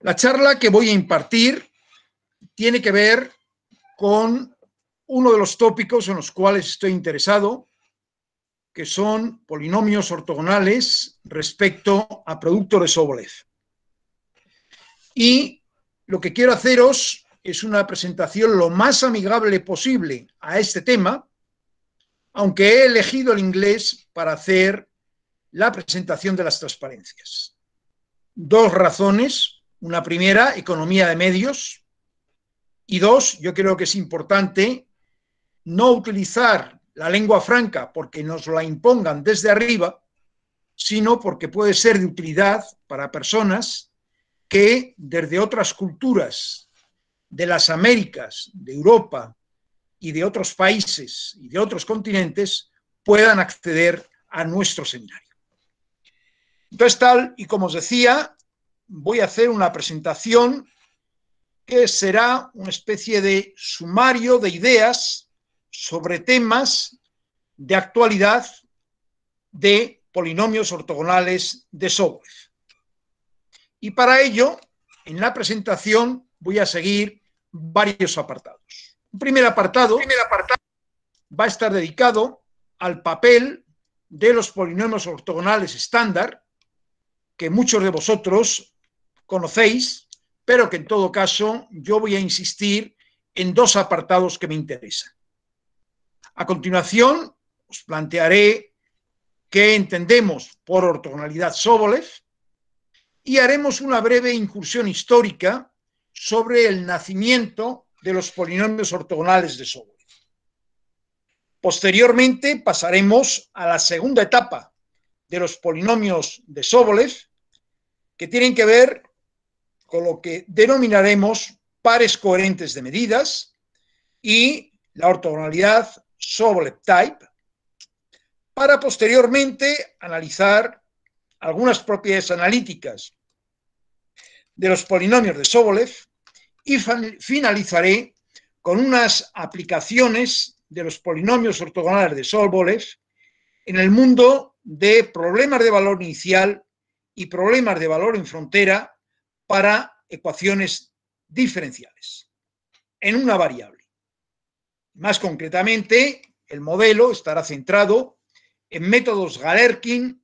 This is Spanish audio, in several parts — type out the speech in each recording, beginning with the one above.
La charla que voy a impartir tiene que ver con uno de los tópicos en los cuales estoy interesado, que son polinomios ortogonales respecto a producto de Sobolev. Y lo que quiero haceros es una presentación lo más amigable posible a este tema, aunque he elegido el inglés para hacer la presentación de las transparencias. Dos razones una primera, economía de medios. Y dos, yo creo que es importante no utilizar la lengua franca porque nos la impongan desde arriba, sino porque puede ser de utilidad para personas que desde otras culturas, de las Américas, de Europa y de otros países y de otros continentes, puedan acceder a nuestro seminario. Entonces, tal y como os decía, voy a hacer una presentación que será una especie de sumario de ideas sobre temas de actualidad de polinomios ortogonales de software. Y para ello, en la presentación voy a seguir varios apartados. primer apartado va a estar dedicado al papel de los polinomios ortogonales estándar, que muchos de vosotros conocéis, pero que en todo caso yo voy a insistir en dos apartados que me interesan. A continuación, os plantearé qué entendemos por ortogonalidad Sobolev y haremos una breve incursión histórica sobre el nacimiento de los polinomios ortogonales de Sobolev. Posteriormente pasaremos a la segunda etapa de los polinomios de Sobolev, que tienen que ver con lo que denominaremos pares coherentes de medidas y la ortogonalidad Sobolev type, para posteriormente analizar algunas propiedades analíticas de los polinomios de Sobolev y finalizaré con unas aplicaciones de los polinomios ortogonales de Sobolev en el mundo de problemas de valor inicial y problemas de valor en frontera para ecuaciones diferenciales en una variable. Más concretamente, el modelo estará centrado en métodos Galerkin,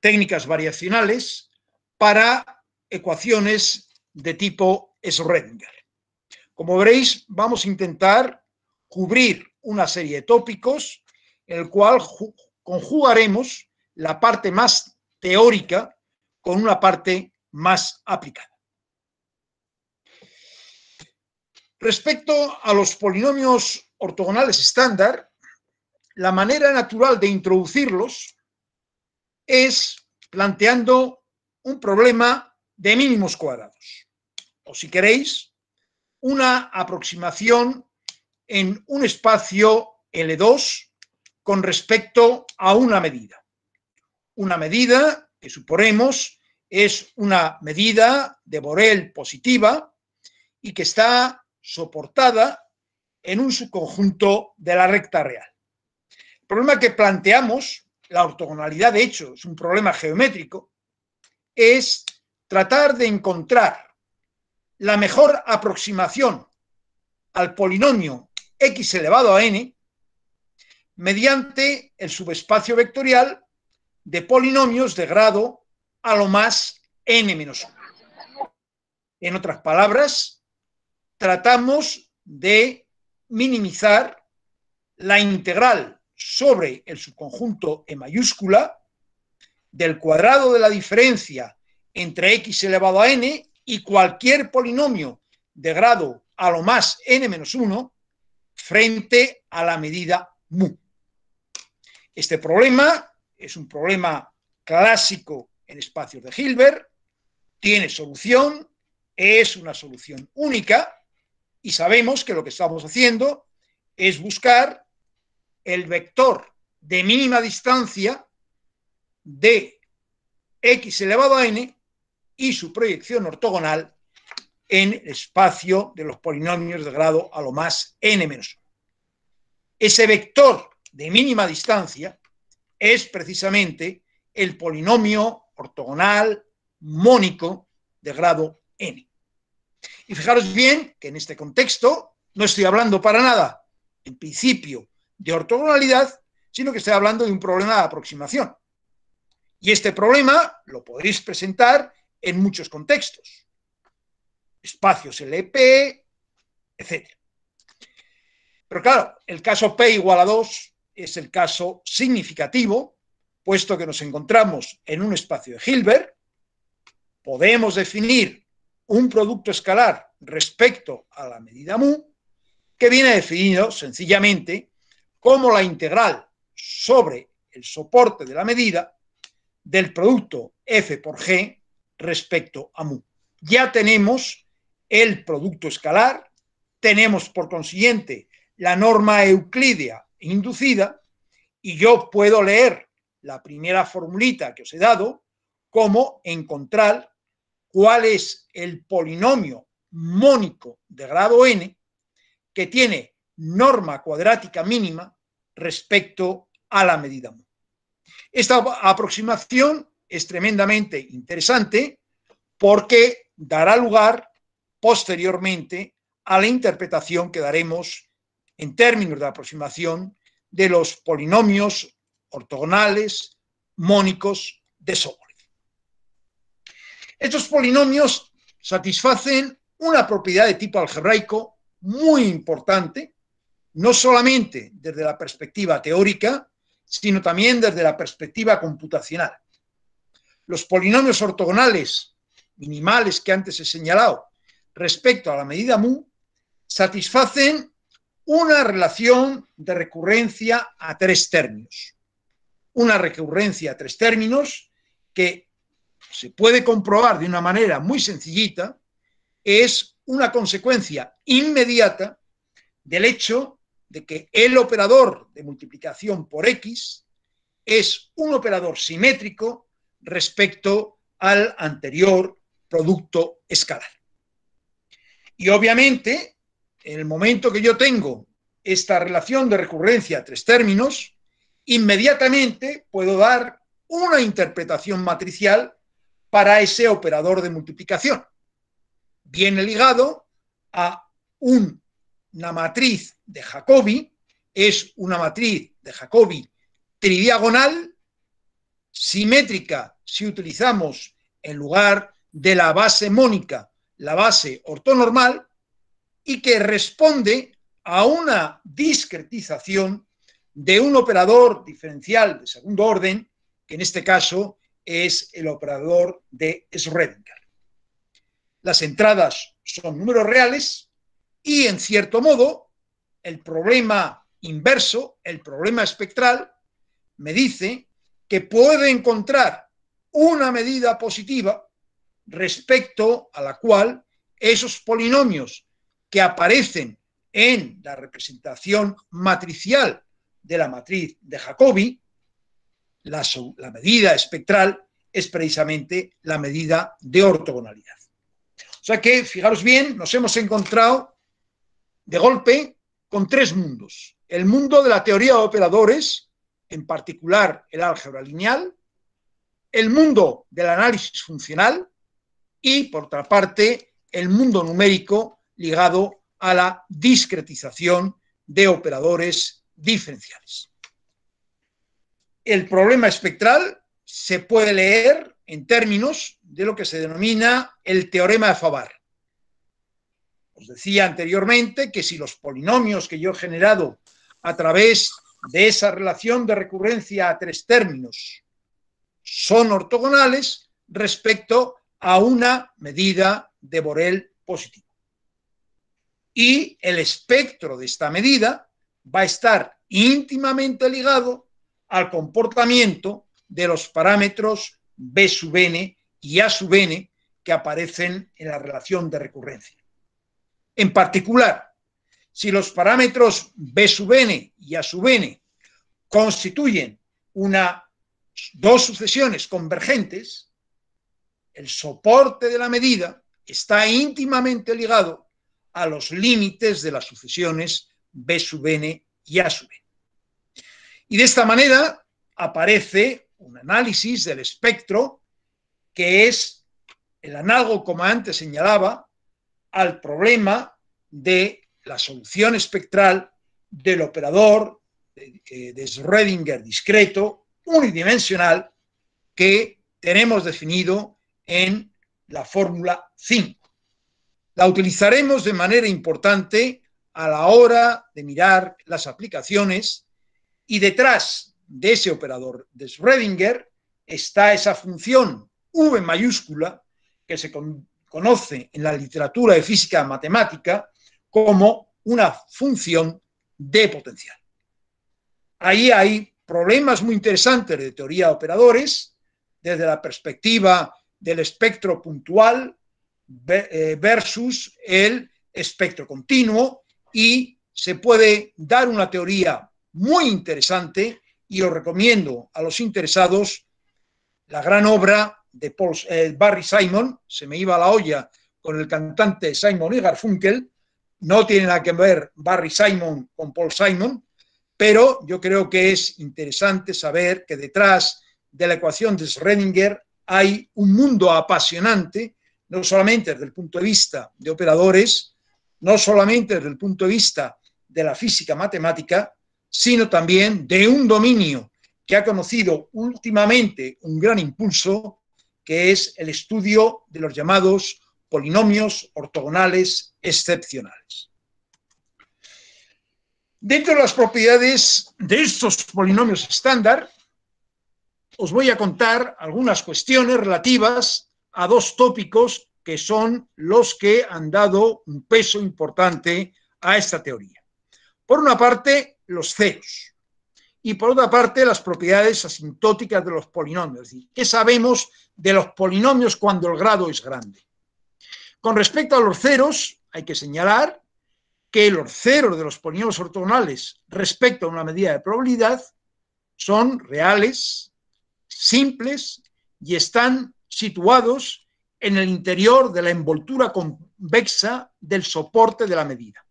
técnicas variacionales, para ecuaciones de tipo Schrödinger. Como veréis, vamos a intentar cubrir una serie de tópicos en el cual conjugaremos la parte más teórica con una parte más aplicada. Respecto a los polinomios ortogonales estándar, la manera natural de introducirlos es planteando un problema de mínimos cuadrados, o si queréis, una aproximación en un espacio L2 con respecto a una medida. Una medida que suponemos es una medida de Borel positiva y que está soportada en un subconjunto de la recta real. El problema que planteamos, la ortogonalidad de hecho es un problema geométrico, es tratar de encontrar la mejor aproximación al polinomio x elevado a n mediante el subespacio vectorial de polinomios de grado a lo más n-1. En otras palabras, tratamos de minimizar la integral sobre el subconjunto en mayúscula del cuadrado de la diferencia entre x elevado a n y cualquier polinomio de grado a lo más n-1 frente a la medida mu. Este problema es un problema clásico en espacios de Hilbert, tiene solución, es una solución única y sabemos que lo que estamos haciendo es buscar el vector de mínima distancia de x elevado a n y su proyección ortogonal en el espacio de los polinomios de grado a lo más n-1. Ese vector de mínima distancia es precisamente el polinomio ortogonal, mónico, de grado n. Y fijaros bien que en este contexto no estoy hablando para nada, en principio, de ortogonalidad, sino que estoy hablando de un problema de aproximación. Y este problema lo podréis presentar en muchos contextos. Espacios LP, etc. Pero claro, el caso P igual a 2 es el caso significativo puesto que nos encontramos en un espacio de Hilbert, podemos definir un producto escalar respecto a la medida mu, que viene definido sencillamente como la integral sobre el soporte de la medida del producto f por g respecto a mu. Ya tenemos el producto escalar, tenemos por consiguiente la norma euclídea inducida y yo puedo leer la primera formulita que os he dado, como encontrar cuál es el polinomio mónico de grado n que tiene norma cuadrática mínima respecto a la medida Esta aproximación es tremendamente interesante porque dará lugar posteriormente a la interpretación que daremos en términos de aproximación de los polinomios ortogonales, mónicos de Sobolev. Estos polinomios satisfacen una propiedad de tipo algebraico muy importante, no solamente desde la perspectiva teórica, sino también desde la perspectiva computacional. Los polinomios ortogonales minimales que antes he señalado respecto a la medida mu satisfacen una relación de recurrencia a tres términos una recurrencia a tres términos que se puede comprobar de una manera muy sencillita, es una consecuencia inmediata del hecho de que el operador de multiplicación por x es un operador simétrico respecto al anterior producto escalar. Y obviamente, en el momento que yo tengo esta relación de recurrencia a tres términos, inmediatamente puedo dar una interpretación matricial para ese operador de multiplicación. Viene ligado a una matriz de Jacobi, es una matriz de Jacobi tridiagonal, simétrica si utilizamos en lugar de la base mónica, la base ortonormal, y que responde a una discretización de un operador diferencial de segundo orden, que en este caso es el operador de Schrödinger. Las entradas son números reales y, en cierto modo, el problema inverso, el problema espectral, me dice que puede encontrar una medida positiva respecto a la cual esos polinomios que aparecen en la representación matricial de la matriz de Jacobi, la, medida espectral es precisamente la medida de ortogonalidad. O sea que, fijaros bien, nos hemos encontrado de golpe con tres mundos. El mundo de la teoría de operadores, en particular el álgebra lineal, el mundo del análisis funcional y, por otra parte, el mundo numérico ligado a la discretización de operadores diferenciales. El problema espectral se puede leer en términos de lo que se denomina el teorema de Favar. Os decía anteriormente que si los polinomios que yo he generado a través de esa relación de recurrencia a tres términos son ortogonales respecto a una medida de Borel positiva. Y el espectro de esta medida va a estar íntimamente ligado al comportamiento de los parámetros B sub n y A sub n que aparecen en la relación de recurrencia. En particular, si los parámetros B sub n y A sub n constituyen una, dos sucesiones convergentes, el soporte de la medida está íntimamente ligado a los límites de las sucesiones B sub n y A sub n. Y de esta manera aparece un análisis del espectro que es el análogo, como antes señalaba, al problema de la solución espectral del operador de, Schrödinger discreto, unidimensional, que tenemos definido en la fórmula 5. La utilizaremos de manera importante a la hora de mirar las aplicaciones y detrás de ese operador de Schrödinger está esa función V mayúscula que se conoce en la literatura de física matemática como una función de potencial. Ahí hay problemas muy interesantes de teoría de operadores desde la perspectiva del espectro puntual eh, versus el espectro continuo y se puede dar una teoría muy interesante y lo recomiendo a los interesados, la gran obra de Paul, eh, Barry Simon, se me iba a la olla con el cantante Simon y Garfunkel, no tiene nada que ver Barry Simon con Paul Simon, pero yo creo que es interesante saber que detrás de la ecuación de Schrödinger hay un mundo apasionante, no solamente desde el punto de vista de operadores, no solamente desde el punto de vista de la física matemática, sino también de un dominio que ha conocido últimamente un gran impulso, que es el estudio de los llamados polinomios ortogonales excepcionales. Dentro de las propiedades de estos polinomios estándar, os voy a contar algunas cuestiones relativas a dos tópicos que son los que han dado un peso importante a esta teoría. Por una parte, los ceros y por otra parte, las propiedades asintóticas de los polinomios. Es decir, ¿qué sabemos de los polinomios cuando el grado es grande? Con respecto a los ceros, hay que señalar que los ceros de los polinomios ortogonales respecto a una medida de probabilidad son reales, simples y están situados en el interior de la envoltura convexa del soporte de la medida.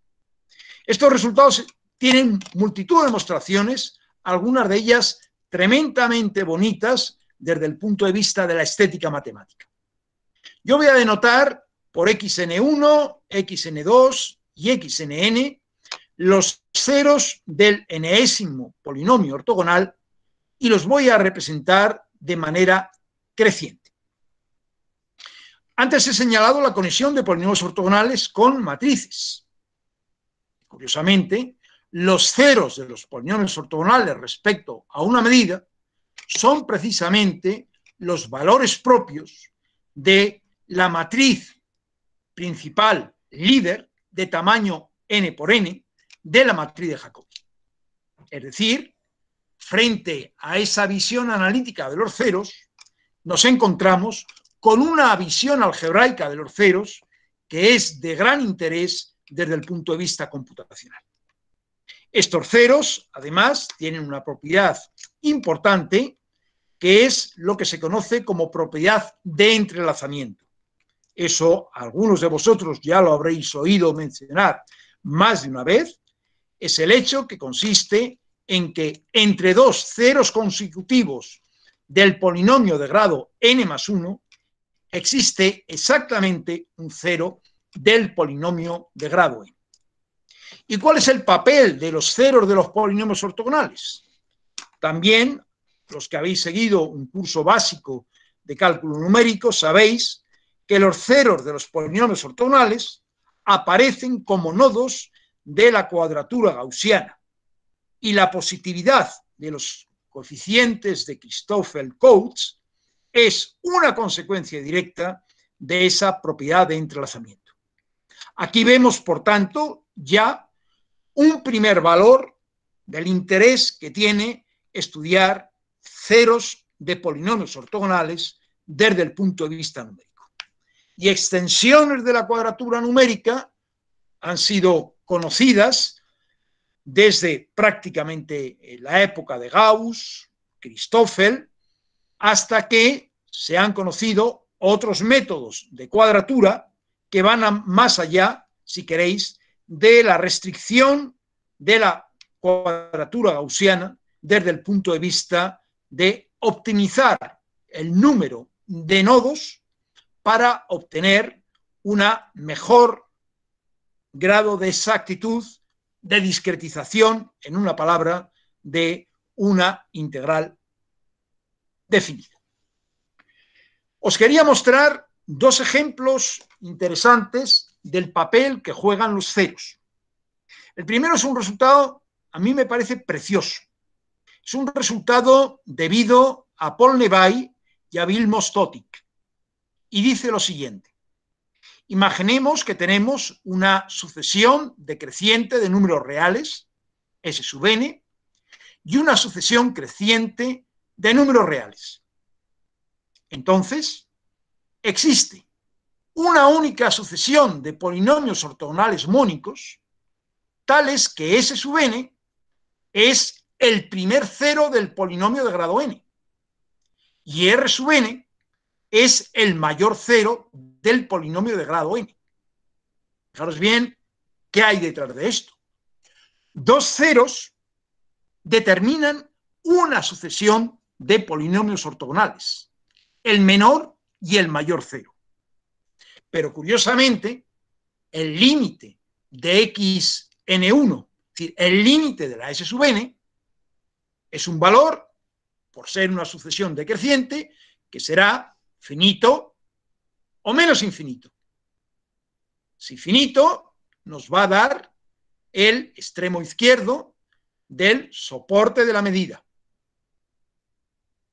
Estos resultados tienen multitud de demostraciones, algunas de ellas tremendamente bonitas desde el punto de vista de la estética matemática. Yo voy a denotar por xn1, xn2 y xnn los ceros del enésimo polinomio ortogonal y los voy a representar de manera creciente. Antes he señalado la conexión de polinomios ortogonales con matrices. Curiosamente, los ceros de los polinomios ortogonales respecto a una medida son precisamente los valores propios de la matriz principal líder de tamaño n por n de la matriz de Jacobi. Es decir, frente a esa visión analítica de los ceros, nos encontramos con una visión algebraica de los ceros que es de gran interés desde el punto de vista computacional. Estos ceros, además, tienen una propiedad importante que es lo que se conoce como propiedad de entrelazamiento. Eso algunos de vosotros ya lo habréis oído mencionar más de una vez, es el hecho que consiste en que entre dos ceros consecutivos del polinomio de grado n más 1 existe exactamente un cero del polinomio de grado n. ¿Y cuál es el papel de los ceros de los polinomios ortogonales? También, los que habéis seguido un curso básico de cálculo numérico, sabéis que los ceros de los polinomios ortogonales aparecen como nodos de la cuadratura gaussiana. Y la positividad de los coeficientes de Christoffel-Coates es una consecuencia directa de esa propiedad de entrelazamiento. Aquí vemos, por tanto, ya un primer valor del interés que tiene estudiar ceros de polinomios ortogonales desde el punto de vista numérico. Y extensiones de la cuadratura numérica han sido conocidas desde prácticamente eh, la época de Gauss, Christoffel, hasta que se han conocido otros métodos de cuadratura que van más allá, si queréis, de la restricción de la cuadratura gaussiana desde el punto de vista de optimizar el número de nodos para obtener una mejor grado de exactitud, de discretización, en una palabra, de una integral definida. Os quería mostrar dos ejemplos interesantes del papel que juegan los ceros. El primero es un resultado, a mí me parece precioso. Es un resultado debido a Paul Nevay y a Bill Mostotic. Y dice lo siguiente. Imaginemos que tenemos una sucesión decreciente de números reales, S sub n, y una sucesión creciente de números reales. Entonces, existe una única sucesión de polinomios ortogonales mónicos, tales que S sub n es el primer cero del polinomio de grado n, y R sub n es el mayor cero del polinomio de grado n. Fijaros bien qué hay detrás de esto. Dos ceros determinan una sucesión de polinomios ortogonales el menor y el mayor cero. Pero curiosamente, el límite de xn1, es decir, el límite de la s sub n, es un valor, por ser una sucesión decreciente, que será finito o menos infinito. Si finito, nos va a dar el extremo izquierdo del soporte de la medida.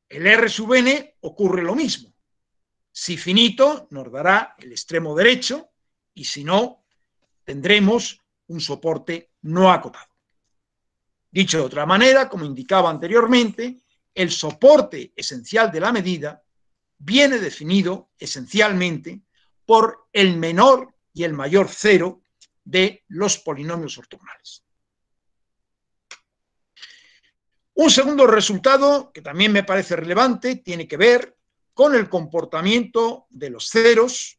El R sub n ocurre lo mismo. Si finito, nos dará el extremo derecho y si no, tendremos un soporte no acotado. Dicho de otra manera, como indicaba anteriormente, el soporte esencial de la medida viene definido esencialmente por el menor y el mayor cero de los polinomios ortogonales. Un segundo resultado, que también me parece relevante, tiene que ver con el comportamiento de los ceros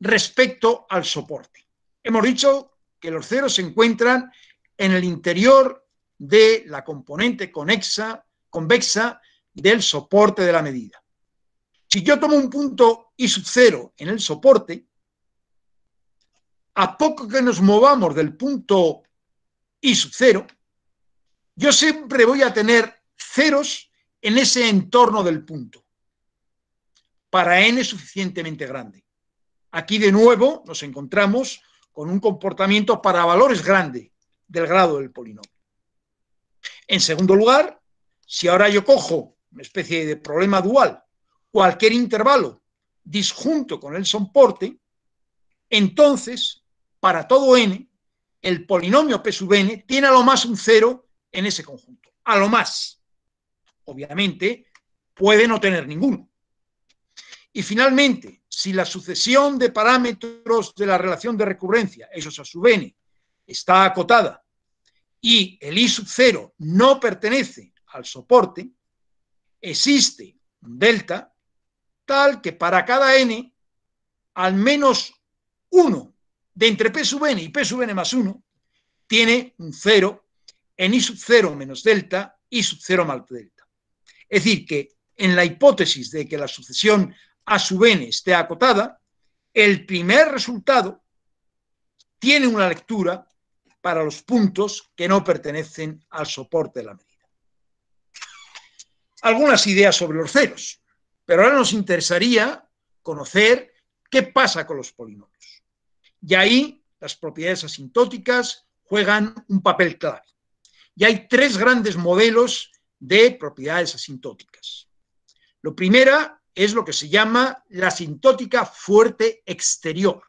respecto al soporte. Hemos dicho que los ceros se encuentran en el interior de la componente convexa del soporte de la medida. Si yo tomo un punto I sub 0 en el soporte, a poco que nos movamos del punto I sub 0, yo siempre voy a tener ceros en ese entorno del punto, para n suficientemente grande. Aquí de nuevo nos encontramos con un comportamiento para valores grandes del grado del polinomio. En segundo lugar, si ahora yo cojo una especie de problema dual, cualquier intervalo disjunto con el soporte, entonces, para todo n, el polinomio p sub n tiene a lo más un cero en ese conjunto. A lo más, obviamente, puede no tener ninguno. Y finalmente, si la sucesión de parámetros de la relación de recurrencia, es a sub n, está acotada y el i sub 0 no pertenece al soporte, existe un delta tal que para cada n, al menos uno de entre p sub n y p sub n más 1 tiene un 0 en I sub 0 menos delta, I sub 0 más delta. Es decir, que en la hipótesis de que la sucesión A sub n esté acotada, el primer resultado tiene una lectura para los puntos que no pertenecen al soporte de la medida. Algunas ideas sobre los ceros, pero ahora nos interesaría conocer qué pasa con los polinomios. Y ahí las propiedades asintóticas juegan un papel clave. Y hay tres grandes modelos de propiedades asintóticas. Lo primera es lo que se llama la asintótica fuerte exterior.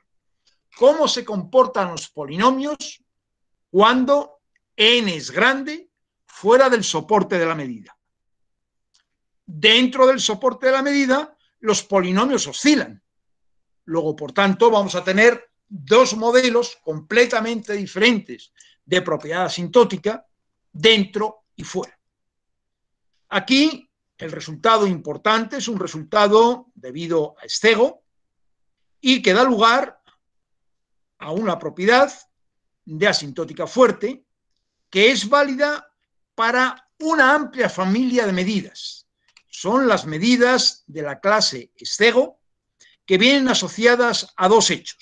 ¿Cómo se comportan los polinomios cuando n es grande fuera del soporte de la medida? Dentro del soporte de la medida, los polinomios oscilan. Luego, por tanto, vamos a tener dos modelos completamente diferentes de propiedad asintótica dentro y fuera. Aquí el resultado importante es un resultado debido a estego y que da lugar a una propiedad de asintótica fuerte que es válida para una amplia familia de medidas. Son las medidas de la clase Estego que vienen asociadas a dos hechos.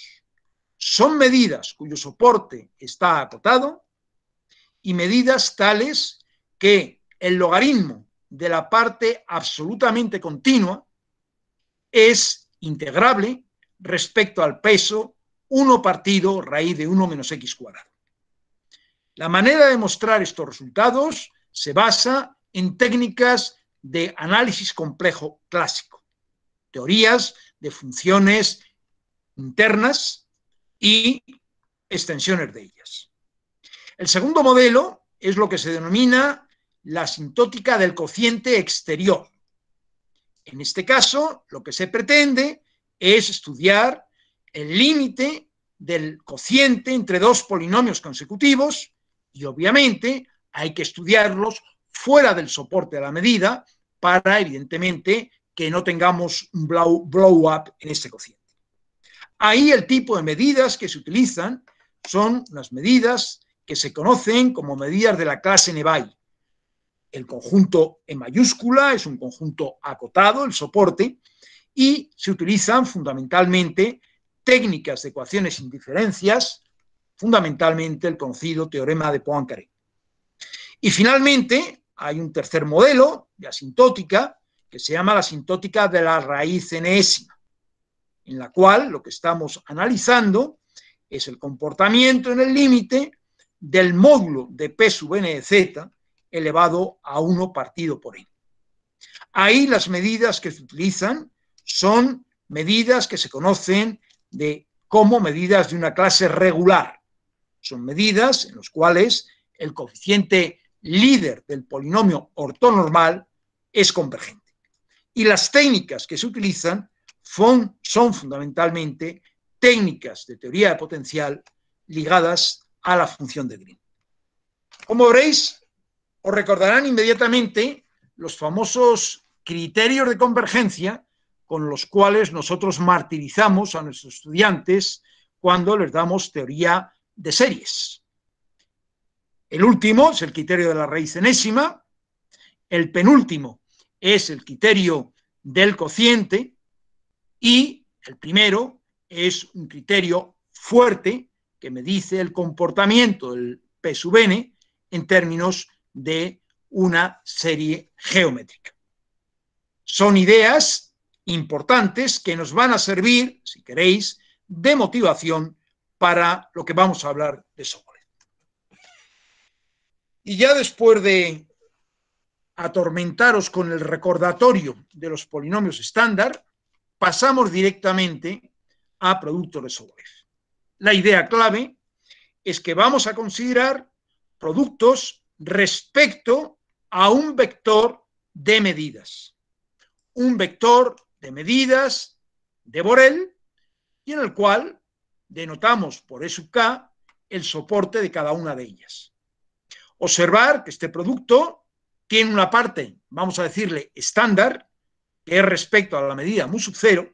Son medidas cuyo soporte está acotado y medidas tales que el logaritmo de la parte absolutamente continua es integrable respecto al peso 1 partido raíz de 1 menos x cuadrado. La manera de mostrar estos resultados se basa en técnicas de análisis complejo clásico, teorías de funciones internas y extensiones de ellas. El segundo modelo es lo que se denomina la sintótica del cociente exterior. En este caso, lo que se pretende es estudiar el límite del cociente entre dos polinomios consecutivos y obviamente hay que estudiarlos fuera del soporte de la medida para, evidentemente, que no tengamos un blow, blow up en este cociente. Ahí el tipo de medidas que se utilizan son las medidas que se conocen como medidas de la clase Nevai. El conjunto en mayúscula es un conjunto acotado, el soporte, y se utilizan fundamentalmente técnicas de ecuaciones indiferencias... fundamentalmente el conocido teorema de Poincaré. Y finalmente hay un tercer modelo de asintótica que se llama la asintótica de la raíz enésima, en la cual lo que estamos analizando es el comportamiento en el límite del módulo de P sub n z elevado a 1 partido por n. Ahí las medidas que se utilizan son medidas que se conocen de, como medidas de una clase regular. Son medidas en las cuales el coeficiente líder del polinomio ortonormal es convergente. Y las técnicas que se utilizan son, son fundamentalmente técnicas de teoría de potencial ligadas a la función de Green. Como veréis, os recordarán inmediatamente los famosos criterios de convergencia con los cuales nosotros martirizamos a nuestros estudiantes cuando les damos teoría de series. El último es el criterio de la raíz enésima, el penúltimo es el criterio del cociente y el primero es un criterio fuerte que me dice el comportamiento del P sub n en términos de una serie geométrica. Son ideas importantes que nos van a servir, si queréis, de motivación para lo que vamos a hablar de sobre. Y ya después de atormentaros con el recordatorio de los polinomios estándar, pasamos directamente a productos de la idea clave es que vamos a considerar productos respecto a un vector de medidas. Un vector de medidas de Borel y en el cual denotamos por E sub K el soporte de cada una de ellas. Observar que este producto tiene una parte, vamos a decirle, estándar, que es respecto a la medida mu sub cero,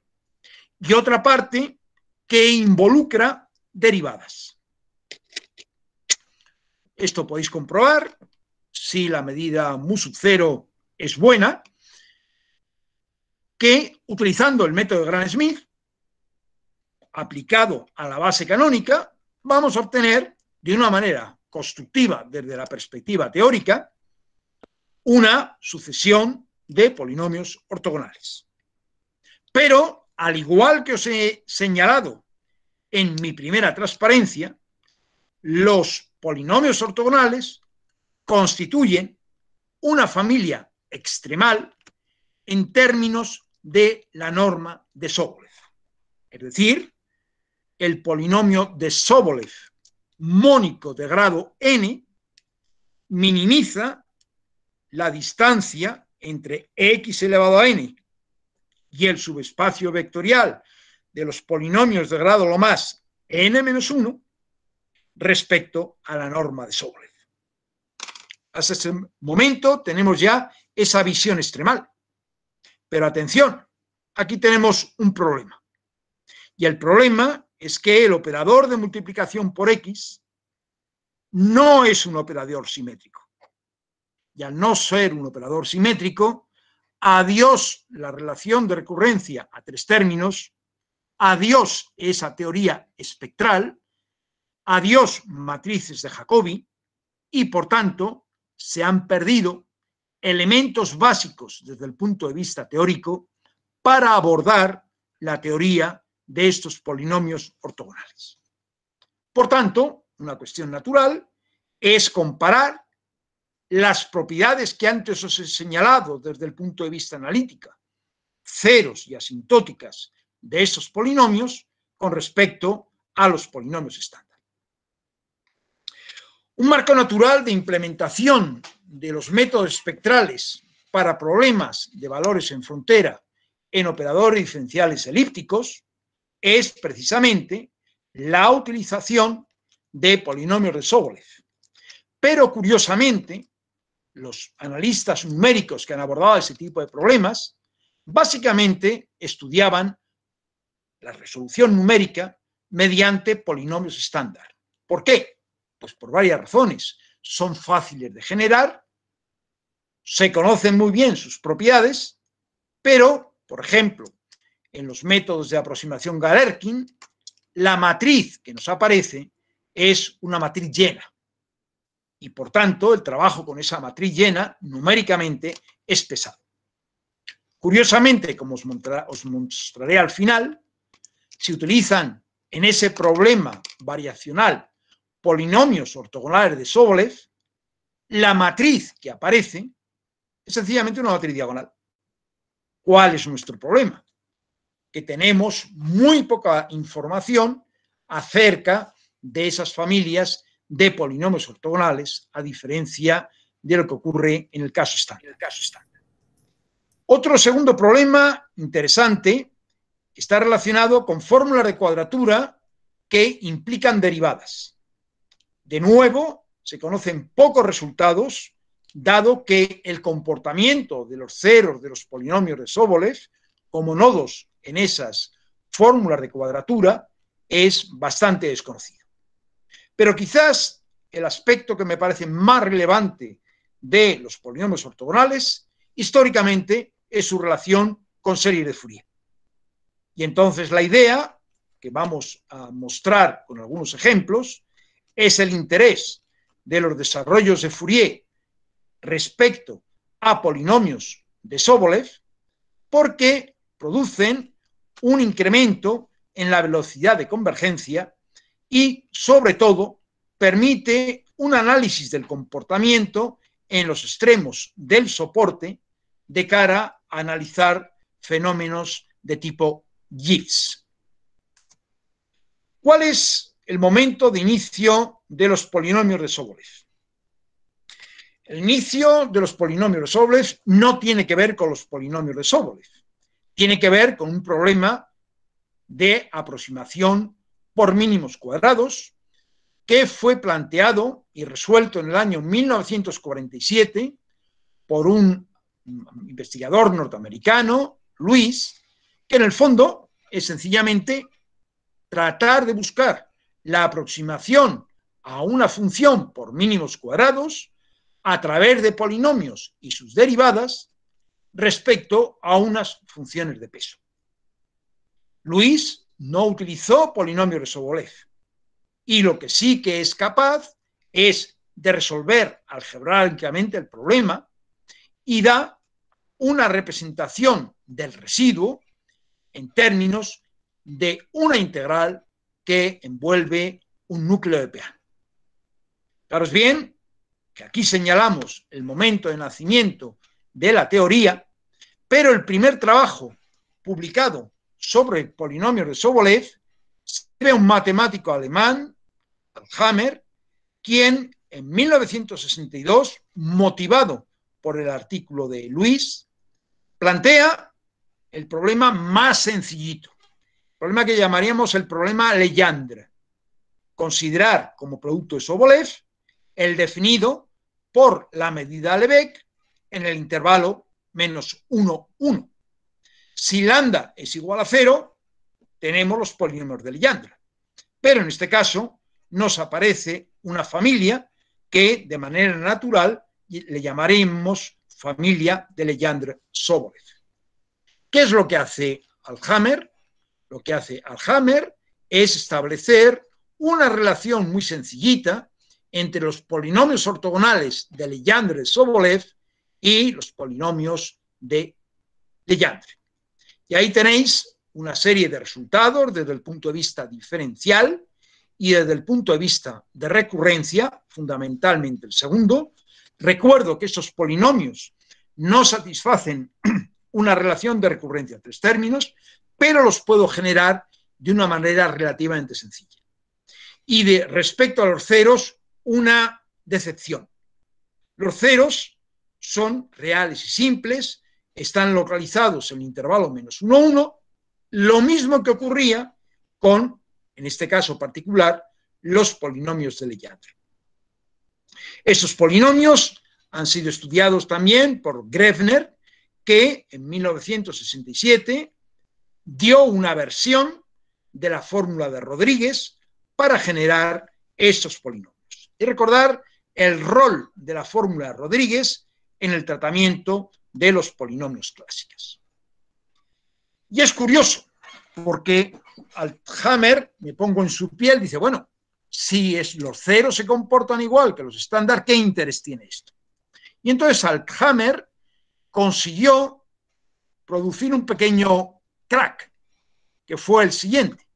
y otra parte que involucra derivadas. Esto podéis comprobar si la medida mu sub 0 es buena, que utilizando el método de Gran-Smith, aplicado a la base canónica, vamos a obtener de una manera constructiva desde la perspectiva teórica una sucesión de polinomios ortogonales. Pero, al igual que os he señalado en mi primera transparencia, los polinomios ortogonales constituyen una familia extremal en términos de la norma de Sobolev. Es decir, el polinomio de Sobolev mónico de grado n minimiza la distancia entre x elevado a n y el subespacio vectorial de los polinomios de grado lo más n-1 respecto a la norma de Sobolev. Hasta ese momento tenemos ya esa visión extremal. Pero atención, aquí tenemos un problema. Y el problema es que el operador de multiplicación por x no es un operador simétrico. Y al no ser un operador simétrico, adiós la relación de recurrencia a tres términos adiós esa teoría espectral, adiós matrices de Jacobi, y por tanto se han perdido elementos básicos desde el punto de vista teórico para abordar la teoría de estos polinomios ortogonales. Por tanto, una cuestión natural es comparar las propiedades que antes os he señalado desde el punto de vista analítica, ceros y asintóticas de esos polinomios con respecto a los polinomios estándar. Un marco natural de implementación de los métodos espectrales para problemas de valores en frontera en operadores diferenciales elípticos es precisamente la utilización de polinomios de Sobolev. Pero curiosamente, los analistas numéricos que han abordado ese tipo de problemas básicamente estudiaban la resolución numérica mediante polinomios estándar. ¿Por qué? Pues por varias razones. Son fáciles de generar, se conocen muy bien sus propiedades, pero, por ejemplo, en los métodos de aproximación Galerkin, la matriz que nos aparece es una matriz llena. Y por tanto, el trabajo con esa matriz llena, numéricamente, es pesado. Curiosamente, como os, mostraré al final, si utilizan en ese problema variacional polinomios ortogonales de Sobolev, la matriz que aparece es sencillamente una matriz diagonal. ¿Cuál es nuestro problema? Que tenemos muy poca información acerca de esas familias de polinomios ortogonales, a diferencia de lo que ocurre en el caso estándar. Otro segundo problema interesante está relacionado con fórmulas de cuadratura que implican derivadas. De nuevo, se conocen pocos resultados, dado que el comportamiento de los ceros de los polinomios de Sobolev como nodos en esas fórmulas de cuadratura es bastante desconocido. Pero quizás el aspecto que me parece más relevante de los polinomios ortogonales históricamente es su relación con series de Fourier. Y entonces la idea, que vamos a mostrar con algunos ejemplos, es el interés de los desarrollos de Fourier respecto a polinomios de Sobolev, porque producen un incremento en la velocidad de convergencia y, sobre todo, permite un análisis del comportamiento en los extremos del soporte de cara a analizar fenómenos de tipo ¿Cuál es el momento de inicio de los polinomios de Sobolev? El inicio de los polinomios de Sobolev no tiene que ver con los polinomios de Sobolev, tiene que ver con un problema de aproximación por mínimos cuadrados que fue planteado y resuelto en el año 1947 por un investigador norteamericano, Luis, que en el fondo es sencillamente tratar de buscar la aproximación a una función por mínimos cuadrados a través de polinomios y sus derivadas respecto a unas funciones de peso. Luis no utilizó polinomios de Sobolev y lo que sí que es capaz es de resolver algebraicamente el problema y da una representación del residuo en términos de una integral que envuelve un núcleo de Peano. Claro es bien que aquí señalamos el momento de nacimiento de la teoría, pero el primer trabajo publicado sobre el polinomio de Sobolev se un matemático alemán, Alhammer, quien en 1962, motivado por el artículo de Luis, plantea el problema más sencillito, el problema que llamaríamos el problema Leyandra. Considerar como producto de Sobolev el definido por la medida Lebesgue en el intervalo menos 1, 1. Si lambda es igual a 0, tenemos los polinomios de Leyandra. Pero en este caso nos aparece una familia que de manera natural le llamaremos familia de Leyandre-Sobolev. ¿Qué es lo que hace Alhammer? Lo que hace Alhammer es establecer una relación muy sencillita entre los polinomios ortogonales de Legendre Sobolev y los polinomios de Legendre. Y ahí tenéis una serie de resultados desde el punto de vista diferencial y desde el punto de vista de recurrencia, fundamentalmente el segundo. Recuerdo que esos polinomios no satisfacen una relación de recurrencia tres términos, pero los puedo generar de una manera relativamente sencilla. Y de respecto a los ceros, una decepción. Los ceros son reales y simples, están localizados en el intervalo menos 1, 1, lo mismo que ocurría con, en este caso particular, los polinomios de Legendre. Esos polinomios han sido estudiados también por Grefner que en 1967 dio una versión de la fórmula de Rodríguez para generar esos polinomios. Y recordar el rol de la fórmula de Rodríguez en el tratamiento de los polinomios clásicos. Y es curioso, porque hammer me pongo en su piel, dice, bueno, si es, los ceros se comportan igual que los estándar, ¿qué interés tiene esto? Y entonces Hammer consiguió producir un pequeño crack, que fue el siguiente.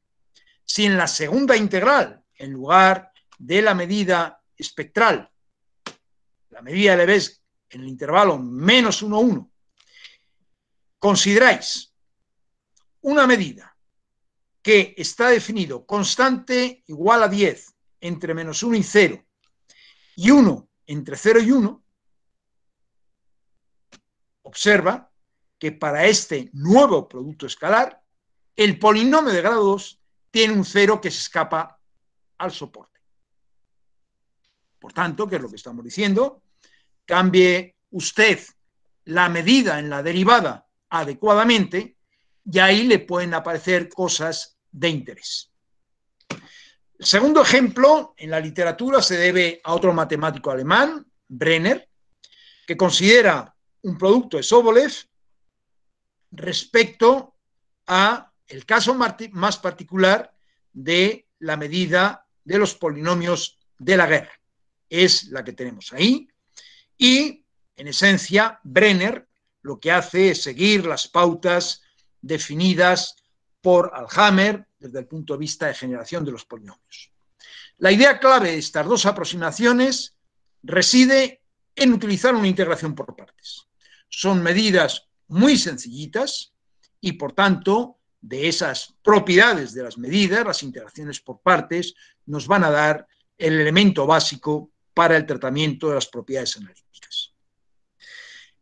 Si en la segunda integral, en lugar de la medida espectral, la medida de Lebesgue en el intervalo menos 1, 1, consideráis una medida que está definido constante igual a 10 entre menos 1 y 0 y 1 entre 0 y 1, observa que para este nuevo producto escalar, el polinomio de grado 2 tiene un cero que se escapa al soporte. Por tanto, que es lo que estamos diciendo, cambie usted la medida en la derivada adecuadamente y ahí le pueden aparecer cosas de interés. El segundo ejemplo en la literatura se debe a otro matemático alemán, Brenner, que considera un producto de Sobolev respecto a el caso más particular de la medida de los polinomios de la guerra. Es la que tenemos ahí. Y, en esencia, Brenner lo que hace es seguir las pautas definidas por Alhammer desde el punto de vista de generación de los polinomios. La idea clave de estas dos aproximaciones reside en utilizar una integración por partes. Son medidas muy sencillitas y, por tanto, de esas propiedades de las medidas, las interacciones por partes, nos van a dar el elemento básico para el tratamiento de las propiedades analíticas.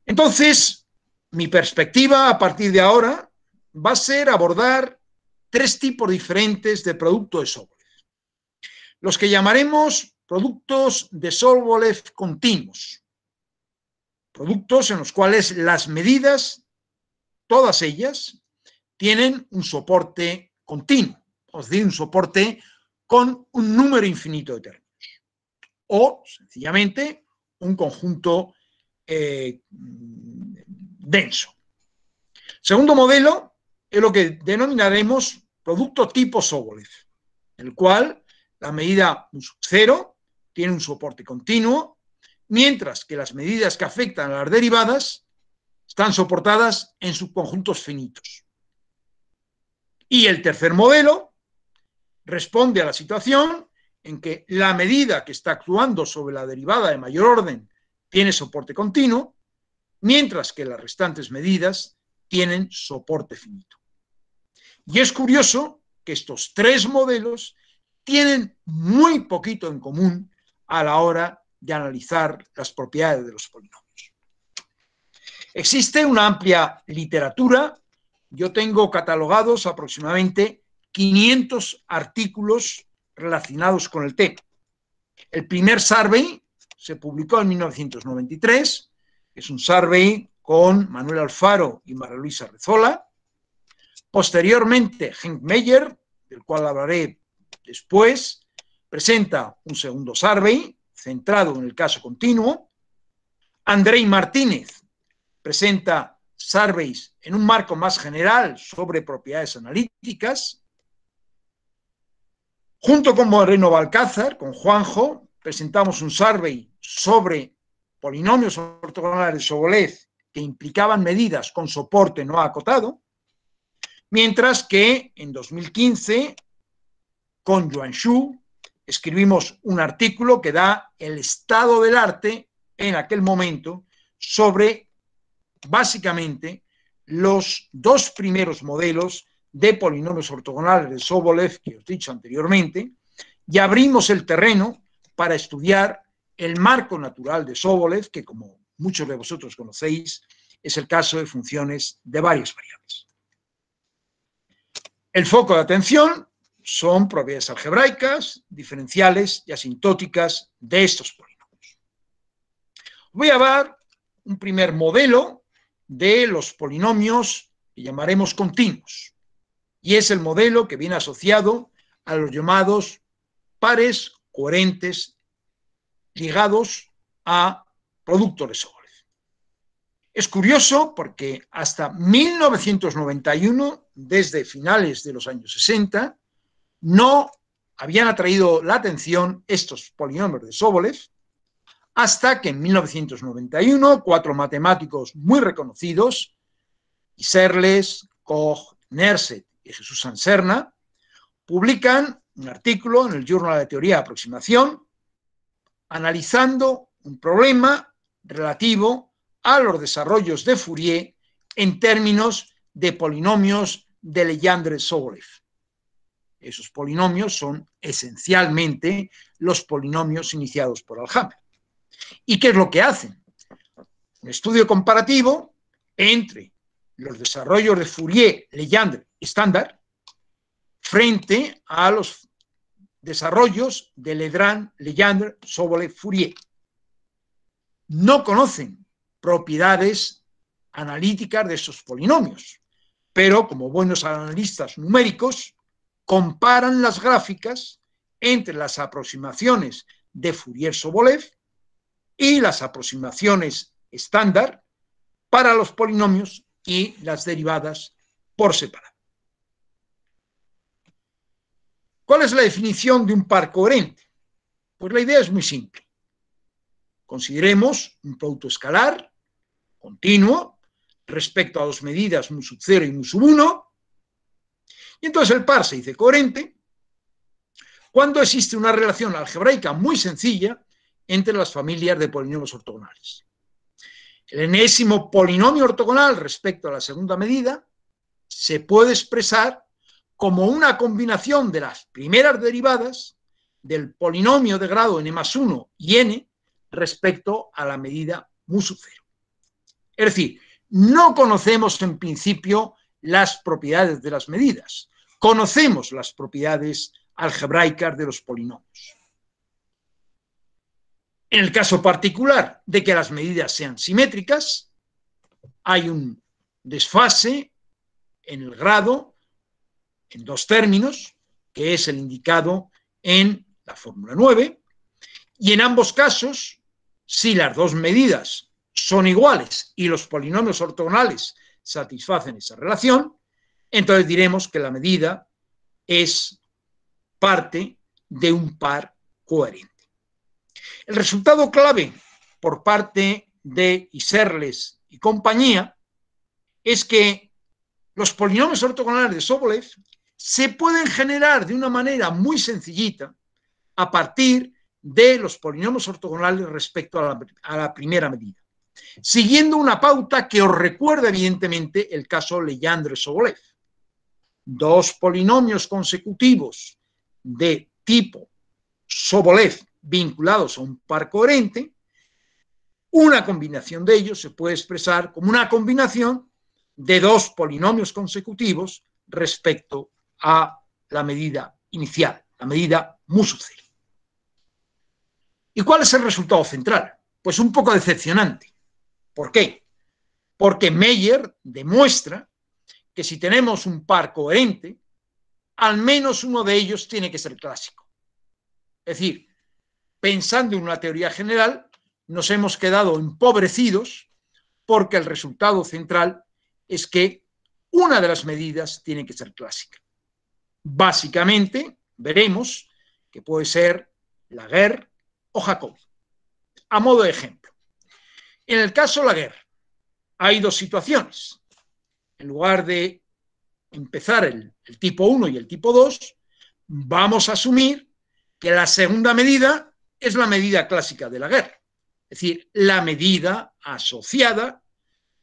Entonces, mi perspectiva a partir de ahora va a ser abordar tres tipos diferentes de productos de Sobolev. Los que llamaremos productos de Sobolev continuos, productos en los cuales las medidas, todas ellas, tienen un soporte continuo, es decir, un soporte con un número infinito de términos, o sencillamente un conjunto eh, denso. Segundo modelo es lo que denominaremos producto tipo Sobolev, el cual la medida cero 0 tiene un soporte continuo mientras que las medidas que afectan a las derivadas están soportadas en subconjuntos finitos. Y el tercer modelo responde a la situación en que la medida que está actuando sobre la derivada de mayor orden tiene soporte continuo, mientras que las restantes medidas tienen soporte finito. Y es curioso que estos tres modelos tienen muy poquito en común a la hora de analizar las propiedades de los polinomios. Existe una amplia literatura, yo tengo catalogados aproximadamente 500 artículos relacionados con el tec. El primer survey se publicó en 1993, es un survey con Manuel Alfaro y María Luisa Rezola. Posteriormente, Henk Meyer, del cual hablaré después, presenta un segundo survey centrado en el caso continuo. Andrei Martínez presenta surveys en un marco más general sobre propiedades analíticas. Junto con Moreno Balcázar, con Juanjo, presentamos un survey sobre polinomios ortogonales de Sobolev que implicaban medidas con soporte no acotado, mientras que en 2015, con Yuan Shu, escribimos un artículo que da el estado del arte en aquel momento sobre básicamente los dos primeros modelos de polinomios ortogonales de Sobolev que os he dicho anteriormente y abrimos el terreno para estudiar el marco natural de Sobolev, que como muchos de vosotros conocéis, es el caso de funciones de varias variables. El foco de atención son propiedades algebraicas, diferenciales y asintóticas de estos polinomios. Voy a dar un primer modelo de los polinomios que llamaremos continuos, y es el modelo que viene asociado a los llamados pares coherentes ligados a productos de Es curioso porque hasta 1991, desde finales de los años 60, no habían atraído la atención estos polinomios de Sobolev, hasta que en 1991 cuatro matemáticos muy reconocidos, Iserles, Koch, Nerset y Jesús Sanserna, publican un artículo en el Journal de Teoría de Aproximación analizando un problema relativo a los desarrollos de Fourier en términos de polinomios de Legendre-Sobolev. Esos polinomios son esencialmente los polinomios iniciados por Alhambra. ¿Y qué es lo que hacen? Un estudio comparativo entre los desarrollos de Fourier, Legendre, estándar, frente a los desarrollos de Legrand, Legendre, Sobole, Fourier. No conocen propiedades analíticas de esos polinomios, pero como buenos analistas numéricos, comparan las gráficas entre las aproximaciones de Fourier-Sobolev y las aproximaciones estándar para los polinomios y las derivadas por separado. ¿Cuál es la definición de un par coherente? Pues la idea es muy simple. Consideremos un producto escalar continuo respecto a dos medidas mu sub 0 y mu sub 1 y entonces el par se dice coherente cuando existe una relación algebraica muy sencilla entre las familias de polinomios ortogonales. El enésimo polinomio ortogonal respecto a la segunda medida se puede expresar como una combinación de las primeras derivadas del polinomio de grado n más 1 y n respecto a la medida mu 0. Es decir, no conocemos en principio las propiedades de las medidas. Conocemos las propiedades algebraicas de los polinomios. En el caso particular de que las medidas sean simétricas, hay un desfase en el grado, en dos términos, que es el indicado en la fórmula 9, y en ambos casos, si las dos medidas son iguales y los polinomios ortogonales satisfacen esa relación, entonces diremos que la medida es parte de un par coherente. El resultado clave por parte de Iserles y compañía es que los polinomios ortogonales de Sobolev se pueden generar de una manera muy sencillita a partir de los polinomios ortogonales respecto a la, a la primera medida siguiendo una pauta que os recuerda evidentemente el caso Leyandre Sobolev. Dos polinomios consecutivos de tipo Sobolev vinculados a un par coherente, una combinación de ellos se puede expresar como una combinación de dos polinomios consecutivos respecto a la medida inicial, la medida Musucel. ¿Y cuál es el resultado central? Pues un poco decepcionante. ¿Por qué? Porque Meyer demuestra que si tenemos un par coherente, al menos uno de ellos tiene que ser clásico. Es decir, pensando en una teoría general, nos hemos quedado empobrecidos porque el resultado central es que una de las medidas tiene que ser clásica. Básicamente, veremos que puede ser Laguerre o Jacob. A modo de ejemplo, en el caso la guerra, hay dos situaciones. En lugar de empezar el, tipo 1 y el tipo 2, vamos a asumir que la segunda medida es la medida clásica de la guerra, es decir, la medida asociada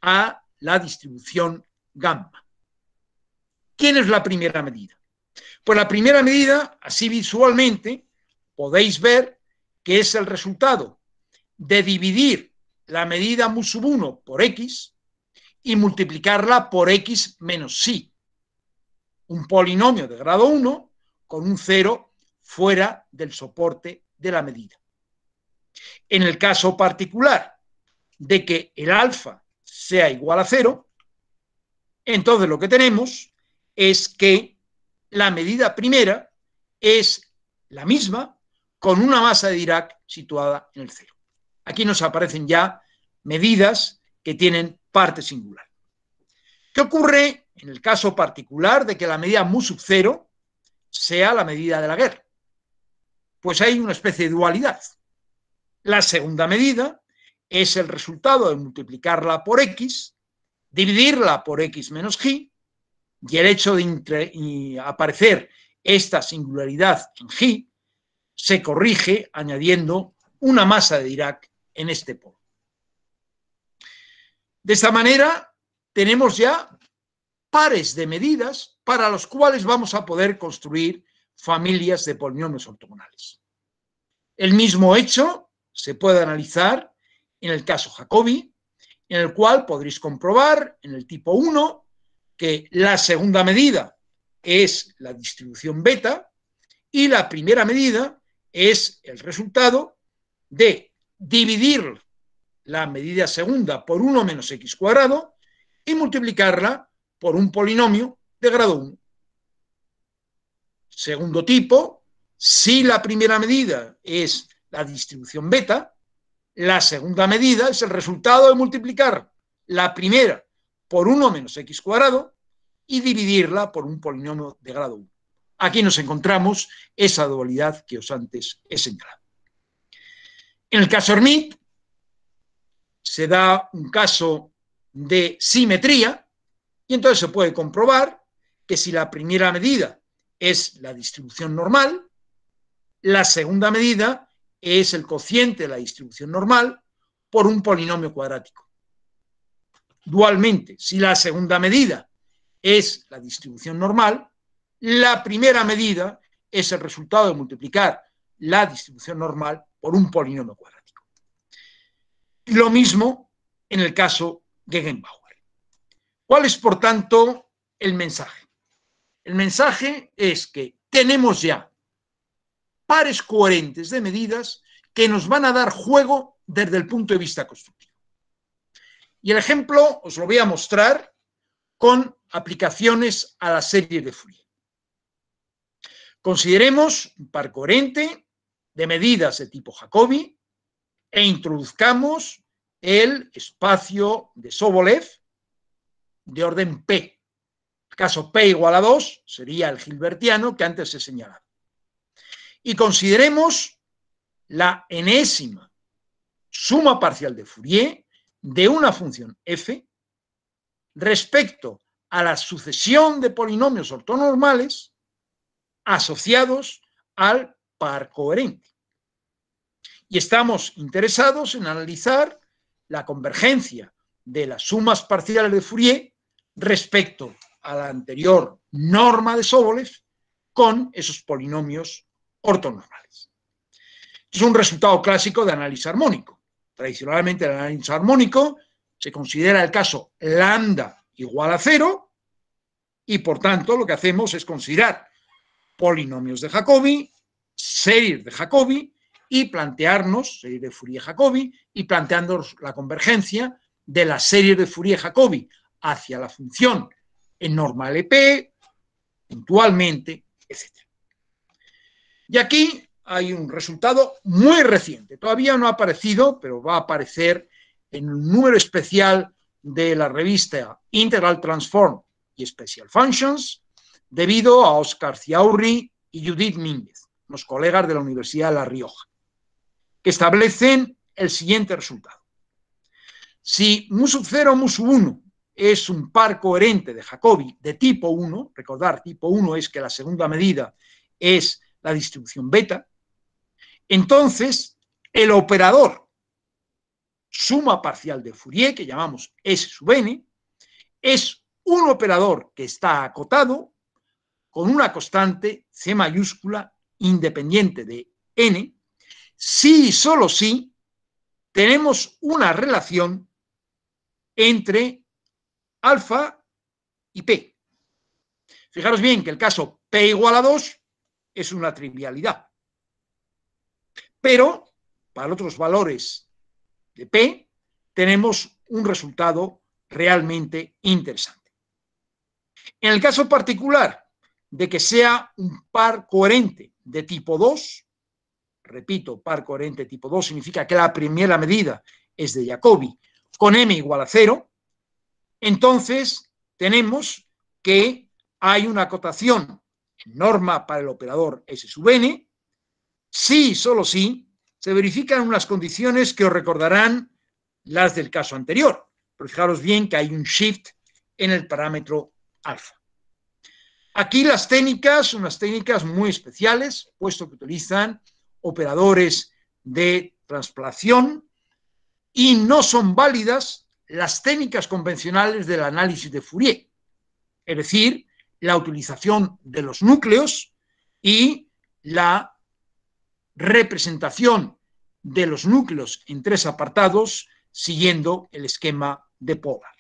a la distribución gamma. ¿Quién es la primera medida? Pues la primera medida, así visualmente, podéis ver que es el resultado de dividir la medida mu sub 1 por x y multiplicarla por x menos si, Un polinomio de grado 1 con un 0 fuera del soporte de la medida. En el caso particular de que el alfa sea igual a 0, entonces lo que tenemos es que la medida primera es la misma con una masa de Dirac situada en el 0. Aquí nos aparecen ya medidas que tienen parte singular. ¿Qué ocurre en el caso particular de que la medida mu sub cero sea la medida de la guerra? Pues hay una especie de dualidad. La segunda medida es el resultado de multiplicarla por x, dividirla por x menos y, y el hecho de aparecer esta singularidad en g se corrige añadiendo una masa de Dirac en este polo. De esta manera, tenemos ya pares de medidas para los cuales vamos a poder construir familias de polinomios ortogonales. El mismo hecho se puede analizar en el caso Jacobi, en el cual podréis comprobar en el tipo 1 que la segunda medida es la distribución beta y la primera medida es el resultado de dividir la medida segunda por 1 menos x cuadrado y multiplicarla por un polinomio de grado 1. Segundo tipo, si la primera medida es la distribución beta, la segunda medida es el resultado de multiplicar la primera por 1 menos x cuadrado y dividirla por un polinomio de grado 1. Aquí nos encontramos esa dualidad que os antes he señalado. En el caso Hermit, se da un caso de simetría y entonces se puede comprobar que si la primera medida es la distribución normal, la segunda medida es el cociente de la distribución normal por un polinomio cuadrático. Dualmente, si la segunda medida es la distribución normal, la primera medida es el resultado de multiplicar la distribución normal por un polinomio cuadrático. Lo mismo en el caso de Gegenbauer. ¿Cuál es, por tanto, el mensaje? El mensaje es que tenemos ya pares coherentes de medidas que nos van a dar juego desde el punto de vista constructivo. Y el ejemplo os lo voy a mostrar con aplicaciones a la serie de Fourier. Consideremos un par coherente de medidas de tipo Jacobi e introduzcamos el espacio de Sobolev de orden P. El caso P igual a 2 sería el gilbertiano que antes he señalado. Y consideremos la enésima suma parcial de Fourier de una función f respecto a la sucesión de polinomios ortonormales asociados al par coherente. Y estamos interesados en analizar la convergencia de las sumas parciales de Fourier respecto a la anterior norma de Sobolev con esos polinomios ortonormales. Es un resultado clásico de análisis armónico. Tradicionalmente el análisis armónico se considera el caso lambda igual a cero y por tanto lo que hacemos es considerar polinomios de Jacobi series de Jacobi y plantearnos, series de Fourier Jacobi, y planteándonos la convergencia de la serie de Fourier Jacobi hacia la función en norma LP, e puntualmente, etc. Y aquí hay un resultado muy reciente, todavía no ha aparecido, pero va a aparecer en un número especial de la revista Integral Transform y Special Functions, debido a Oscar Ciaurri y Judith Mínguez los colegas de la Universidad de La Rioja, que establecen el siguiente resultado. Si mu 0 mu 1 es un par coherente de Jacobi de tipo 1, recordar, tipo 1 es que la segunda medida es la distribución beta, entonces el operador suma parcial de Fourier, que llamamos S sub n, es un operador que está acotado con una constante C mayúscula independiente de n, si y solo si tenemos una relación entre alfa y p. Fijaros bien que el caso p igual a 2 es una trivialidad. Pero para otros valores de p tenemos un resultado realmente interesante. En el caso particular de que sea un par coherente de tipo 2, repito, par coherente tipo 2 significa que la primera medida es de Jacobi, con m igual a 0, entonces tenemos que hay una acotación norma para el operador S sub n, si, solo si se verifican unas condiciones que os recordarán las del caso anterior, pero fijaros bien que hay un shift en el parámetro alfa. Aquí las técnicas son unas técnicas muy especiales, puesto que utilizan operadores de traslación y no son válidas las técnicas convencionales del análisis de Fourier, es decir, la utilización de los núcleos y la representación de los núcleos en tres apartados siguiendo el esquema de Polar.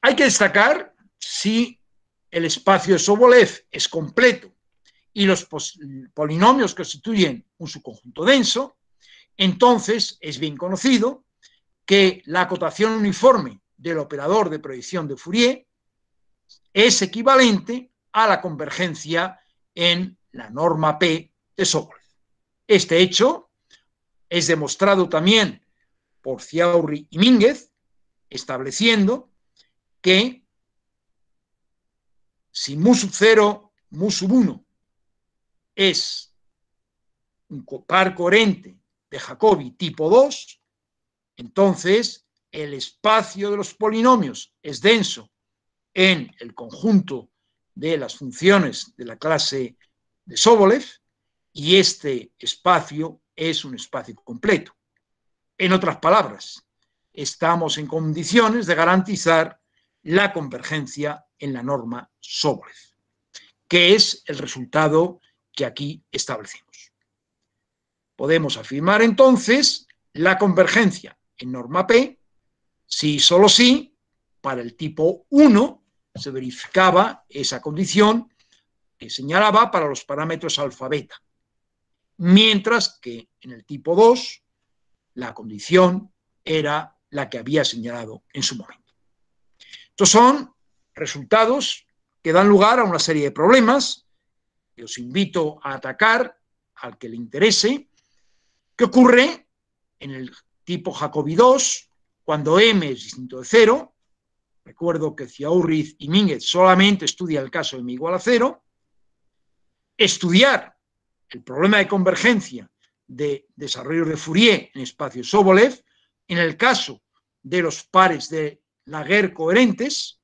Hay que destacar, si el espacio de Sobolev es completo y los polinomios constituyen un subconjunto denso, entonces es bien conocido que la acotación uniforme del operador de proyección de Fourier es equivalente a la convergencia en la norma P de Sobolev. Este hecho es demostrado también por Ciaurri y Mínguez, estableciendo que si mu sub 0, mu sub 1 es un par coherente de Jacobi tipo 2, entonces el espacio de los polinomios es denso en el conjunto de las funciones de la clase de Sobolev y este espacio es un espacio completo. En otras palabras, estamos en condiciones de garantizar la convergencia en la norma Sobolev, que es el resultado que aquí establecimos. Podemos afirmar entonces la convergencia en norma P si solo si para el tipo 1 se verificaba esa condición que señalaba para los parámetros alfabeta, mientras que en el tipo 2 la condición era la que había señalado en su momento. Estos son resultados que dan lugar a una serie de problemas que os invito a atacar al que le interese, qué ocurre en el tipo Jacobi 2 cuando m es distinto de cero. Recuerdo que Ciauriz y Mínguez solamente estudian el caso de m igual a cero. Estudiar el problema de convergencia de desarrollo de Fourier en espacios Sobolev, en el caso de los pares de Laguerre coherentes,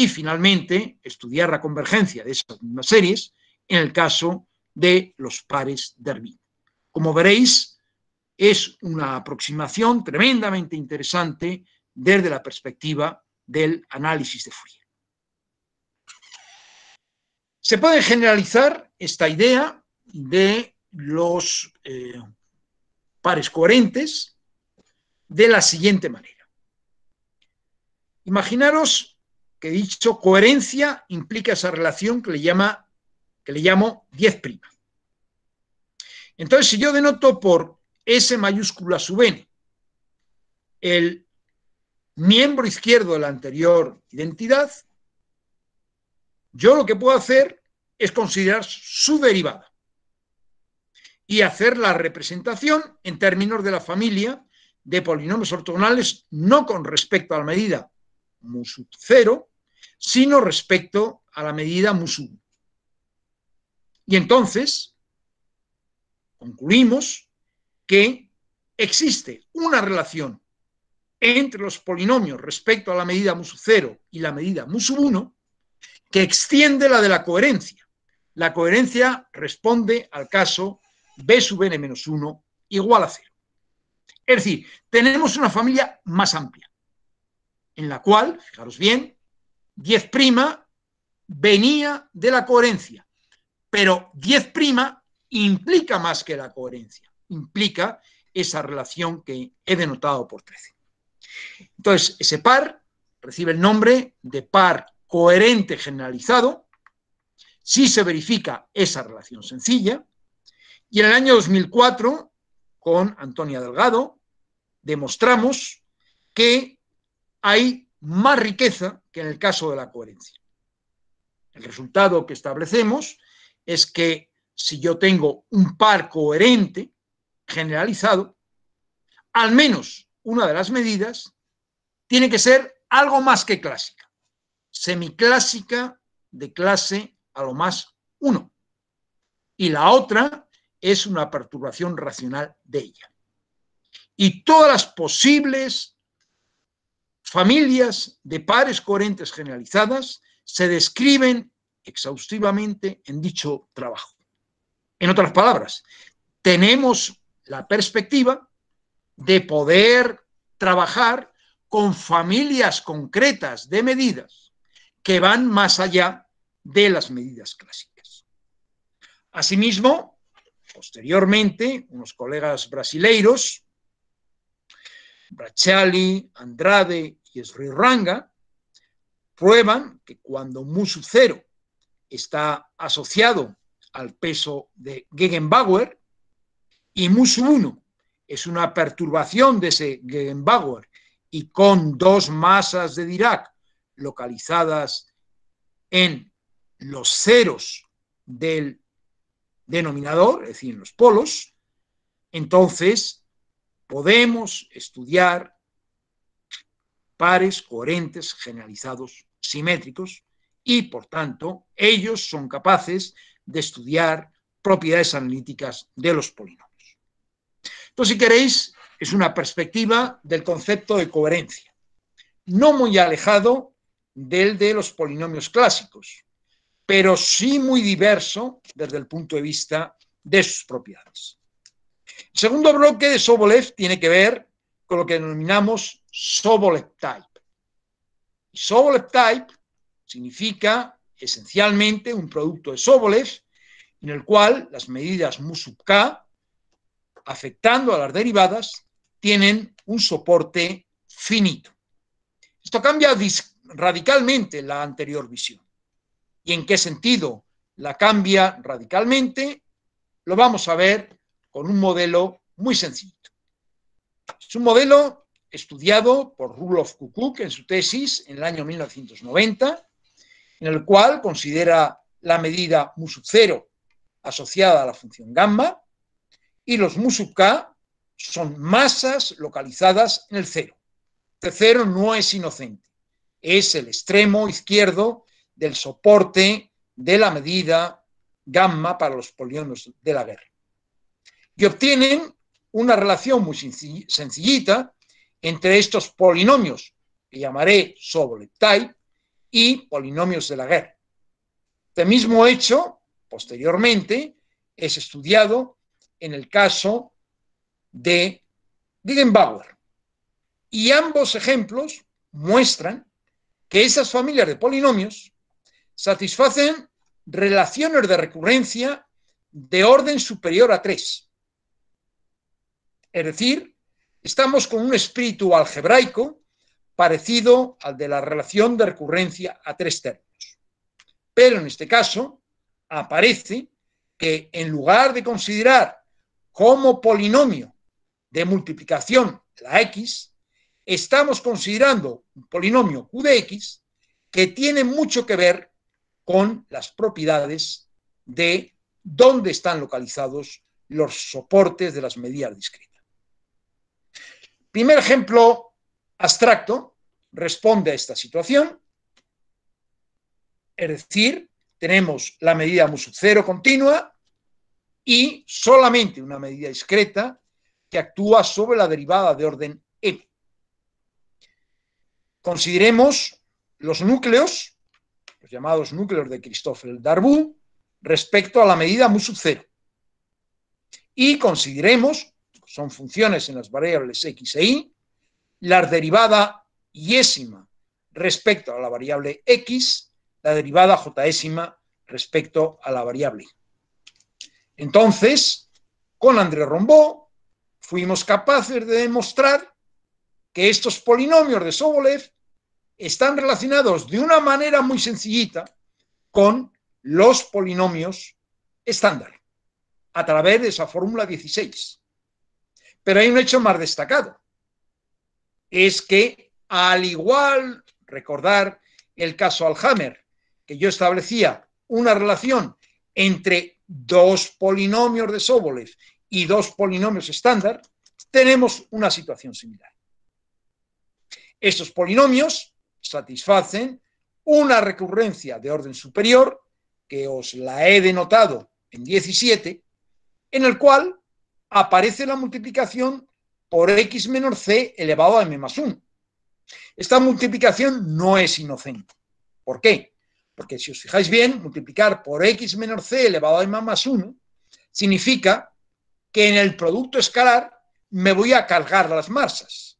y finalmente estudiar la convergencia de esas mismas series en el caso de los pares de Hermite. Como veréis, es una aproximación tremendamente interesante desde la perspectiva del análisis de Fourier. Se puede generalizar esta idea de los eh, pares coherentes de la siguiente manera. Imaginaros que dicho coherencia implica esa relación que le, llama, que le llamo 10 Entonces, si yo denoto por S mayúscula sub n el miembro izquierdo de la anterior identidad, yo lo que puedo hacer es considerar su derivada y hacer la representación en términos de la familia de polinomios ortogonales no con respecto a la medida 0, sino respecto a la medida 1. Y entonces, concluimos que existe una relación entre los polinomios respecto a la medida MUSU 0 y la medida MUSU 1 que extiende la de la coherencia. La coherencia responde al caso b sub n menos 1 igual a 0. Es decir, tenemos una familia más amplia en la cual, fijaros bien, 10 prima venía de la coherencia, pero 10 prima implica más que la coherencia, implica esa relación que he denotado por 13. Entonces, ese par recibe el nombre de par coherente generalizado, si se verifica esa relación sencilla, y en el año 2004, con Antonia Delgado, demostramos que hay más riqueza que en el caso de la coherencia. El resultado que establecemos es que si yo tengo un par coherente, generalizado, al menos una de las medidas tiene que ser algo más que clásica, semiclásica de clase a lo más uno. Y la otra es una perturbación racional de ella. Y todas las posibles familias de pares coherentes generalizadas se describen exhaustivamente en dicho trabajo. En otras palabras, tenemos la perspectiva de poder trabajar con familias concretas de medidas que van más allá de las medidas clásicas. Asimismo, posteriormente, unos colegas brasileiros Brachali, Andrade y Sri Ranga prueban que cuando musu cero está asociado al peso de Gegenbauer y musu 1 es una perturbación de ese Gegenbauer y con dos masas de Dirac localizadas en los ceros del denominador, es decir, en los polos, entonces podemos estudiar pares coherentes generalizados simétricos y, por tanto, ellos son capaces de estudiar propiedades analíticas de los polinomios. Entonces, si queréis, es una perspectiva del concepto de coherencia, no muy alejado del de los polinomios clásicos, pero sí muy diverso desde el punto de vista de sus propiedades. El segundo bloque de Sobolev tiene que ver con lo que denominamos Sobolev Type. Sobolev Type significa esencialmente un producto de Sobolev en el cual las medidas mu sub k, afectando a las derivadas, tienen un soporte finito. Esto cambia radicalmente la anterior visión. ¿Y en qué sentido la cambia radicalmente? Lo vamos a ver con un modelo muy sencillo. Es un modelo estudiado por Rudolf Kukuk en su tesis en el año 1990, en el cual considera la medida mu sub 0 asociada a la función gamma y los mu sub k son masas localizadas en el cero. Este cero no es inocente, es el extremo izquierdo del soporte de la medida gamma para los polionos de la guerra y obtienen una relación muy sencillita entre estos polinomios, que llamaré Sobolev-Type, y polinomios de Laguerre. Este mismo hecho, posteriormente, es estudiado en el caso de Gegenbauer. Y ambos ejemplos muestran que esas familias de polinomios satisfacen relaciones de recurrencia de orden superior a 3 es decir, estamos con un espíritu algebraico parecido al de la relación de recurrencia a tres términos. Pero en este caso aparece que en lugar de considerar como polinomio de multiplicación la x, estamos considerando un polinomio q de x que tiene mucho que ver con las propiedades de dónde están localizados los soportes de las medidas discretas. Primer ejemplo abstracto responde a esta situación, es decir, tenemos la medida mu sub cero continua y solamente una medida discreta que actúa sobre la derivada de orden m. Consideremos los núcleos, los llamados núcleos de Christoffel Darboux, respecto a la medida mu sub cero. Y consideremos son funciones en las variables x e y, la derivada yésima respecto a la variable x, la derivada jésima respecto a la variable y. Entonces, con André Rombó, fuimos capaces de demostrar que estos polinomios de Sobolev están relacionados de una manera muy sencillita con los polinomios estándar, a través de esa fórmula 16. Pero hay un hecho más destacado. Es que al igual, recordar el caso Alhammer, que yo establecía una relación entre dos polinomios de Sobolev y dos polinomios estándar, tenemos una situación similar. Estos polinomios satisfacen una recurrencia de orden superior, que os la he denotado en 17, en el cual aparece la multiplicación por x menos c elevado a m más 1. Esta multiplicación no es inocente. ¿Por qué? Porque si os fijáis bien, multiplicar por x menos c elevado a m más 1 significa que en el producto escalar me voy a cargar las masas.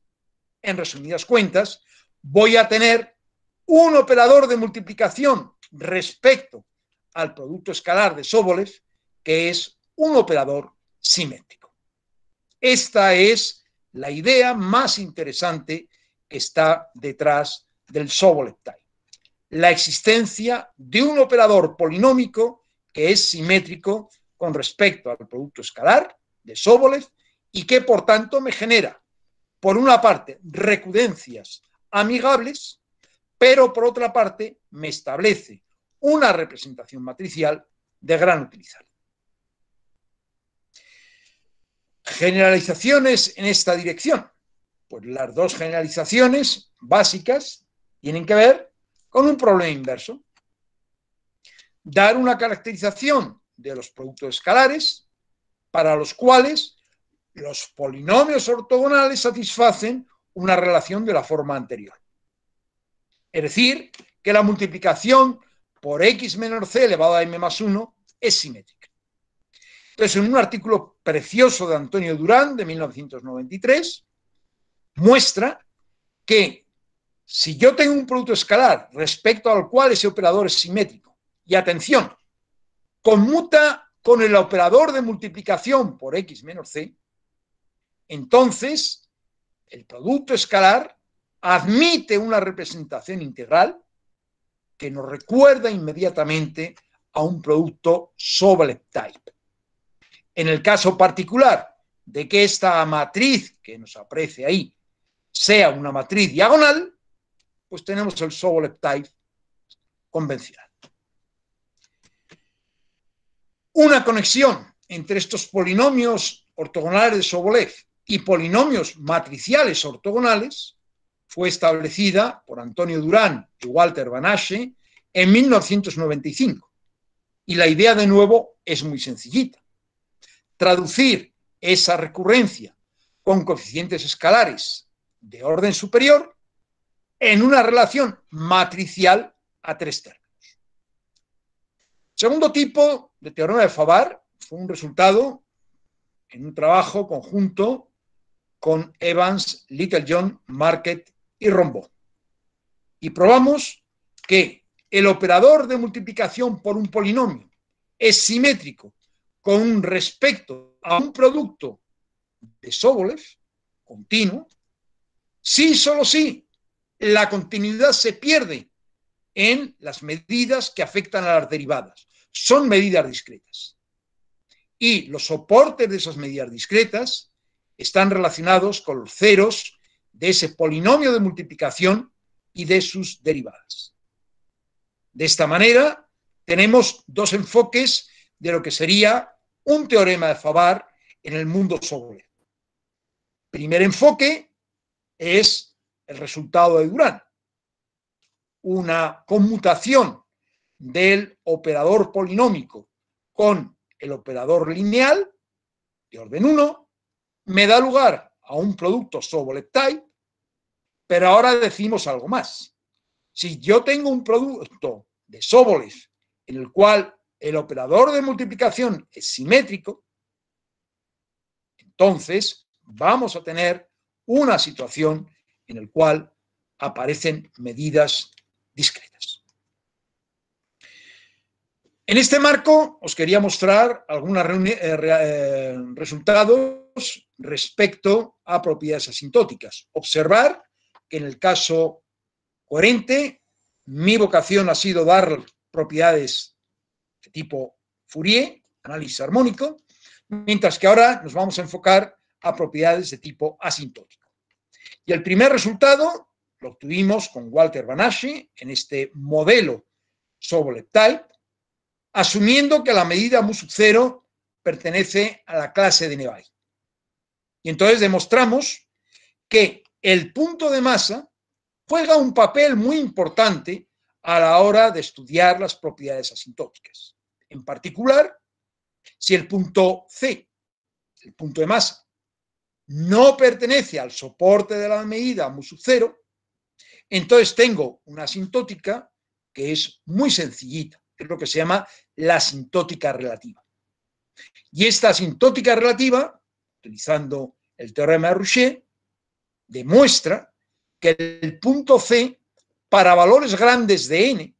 En resumidas cuentas, voy a tener un operador de multiplicación respecto al producto escalar de Sóboles, que es un operador simétrico. Esta es la idea más interesante que está detrás del Sobolep-Type. La existencia de un operador polinómico que es simétrico con respecto al producto escalar de Sobolev y que por tanto me genera, por una parte, recudencias amigables, pero por otra parte me establece una representación matricial de gran utilidad. Generalizaciones en esta dirección. Pues las dos generalizaciones básicas tienen que ver con un problema inverso. Dar una caracterización de los productos escalares para los cuales los polinomios ortogonales satisfacen una relación de la forma anterior. Es decir, que la multiplicación por x menos c elevado a m más 1 es simétrica. Entonces, en un artículo precioso de Antonio Durán de 1993, muestra que si yo tengo un producto escalar respecto al cual ese operador es simétrico, y atención, conmuta con el operador de multiplicación por x menos c, entonces el producto escalar admite una representación integral que nos recuerda inmediatamente a un producto sobre type en el caso particular de que esta matriz que nos aparece ahí sea una matriz diagonal, pues tenemos el Sobolev-Type convencional. Una conexión entre estos polinomios ortogonales de Sobolev y polinomios matriciales ortogonales fue establecida por Antonio Durán y Walter Van en 1995. Y la idea, de nuevo, es muy sencillita traducir esa recurrencia con coeficientes escalares de orden superior en una relación matricial a tres términos. Segundo tipo de teorema de Fabar fue un resultado en un trabajo conjunto con Evans, Littlejohn, Market y Rombo. Y probamos que el operador de multiplicación por un polinomio es simétrico con respecto a un producto de Sobolev continuo, sí, solo sí, la continuidad se pierde en las medidas que afectan a las derivadas. Son medidas discretas. Y los soportes de esas medidas discretas están relacionados con los ceros de ese polinomio de multiplicación y de sus derivadas. De esta manera, tenemos dos enfoques de lo que sería un teorema de Favart en el mundo sobre. Primer enfoque es el resultado de Durán, una conmutación del operador polinómico con el operador lineal de orden 1 me da lugar a un producto type, pero ahora decimos algo más. Si yo tengo un producto de Sobolev en el cual el operador de multiplicación es simétrico, entonces vamos a tener una situación en la cual aparecen medidas discretas. En este marco os quería mostrar algunos eh, eh, resultados respecto a propiedades asintóticas. Observar que en el caso coherente mi vocación ha sido dar propiedades tipo Fourier, análisis armónico, mientras que ahora nos vamos a enfocar a propiedades de tipo asintótico. Y el primer resultado lo obtuvimos con Walter Banashi en este modelo type, asumiendo que la medida mu pertenece a la clase de nevai Y entonces demostramos que el punto de masa juega un papel muy importante a la hora de estudiar las propiedades asintóticas en particular, si el punto C, el punto de masa, no pertenece al soporte de la medida mu sub 0, entonces tengo una asintótica que es muy sencillita, es lo que se llama la asintótica relativa. Y esta asintótica relativa, utilizando el teorema de Rouchet, demuestra que el punto C, para valores grandes de n,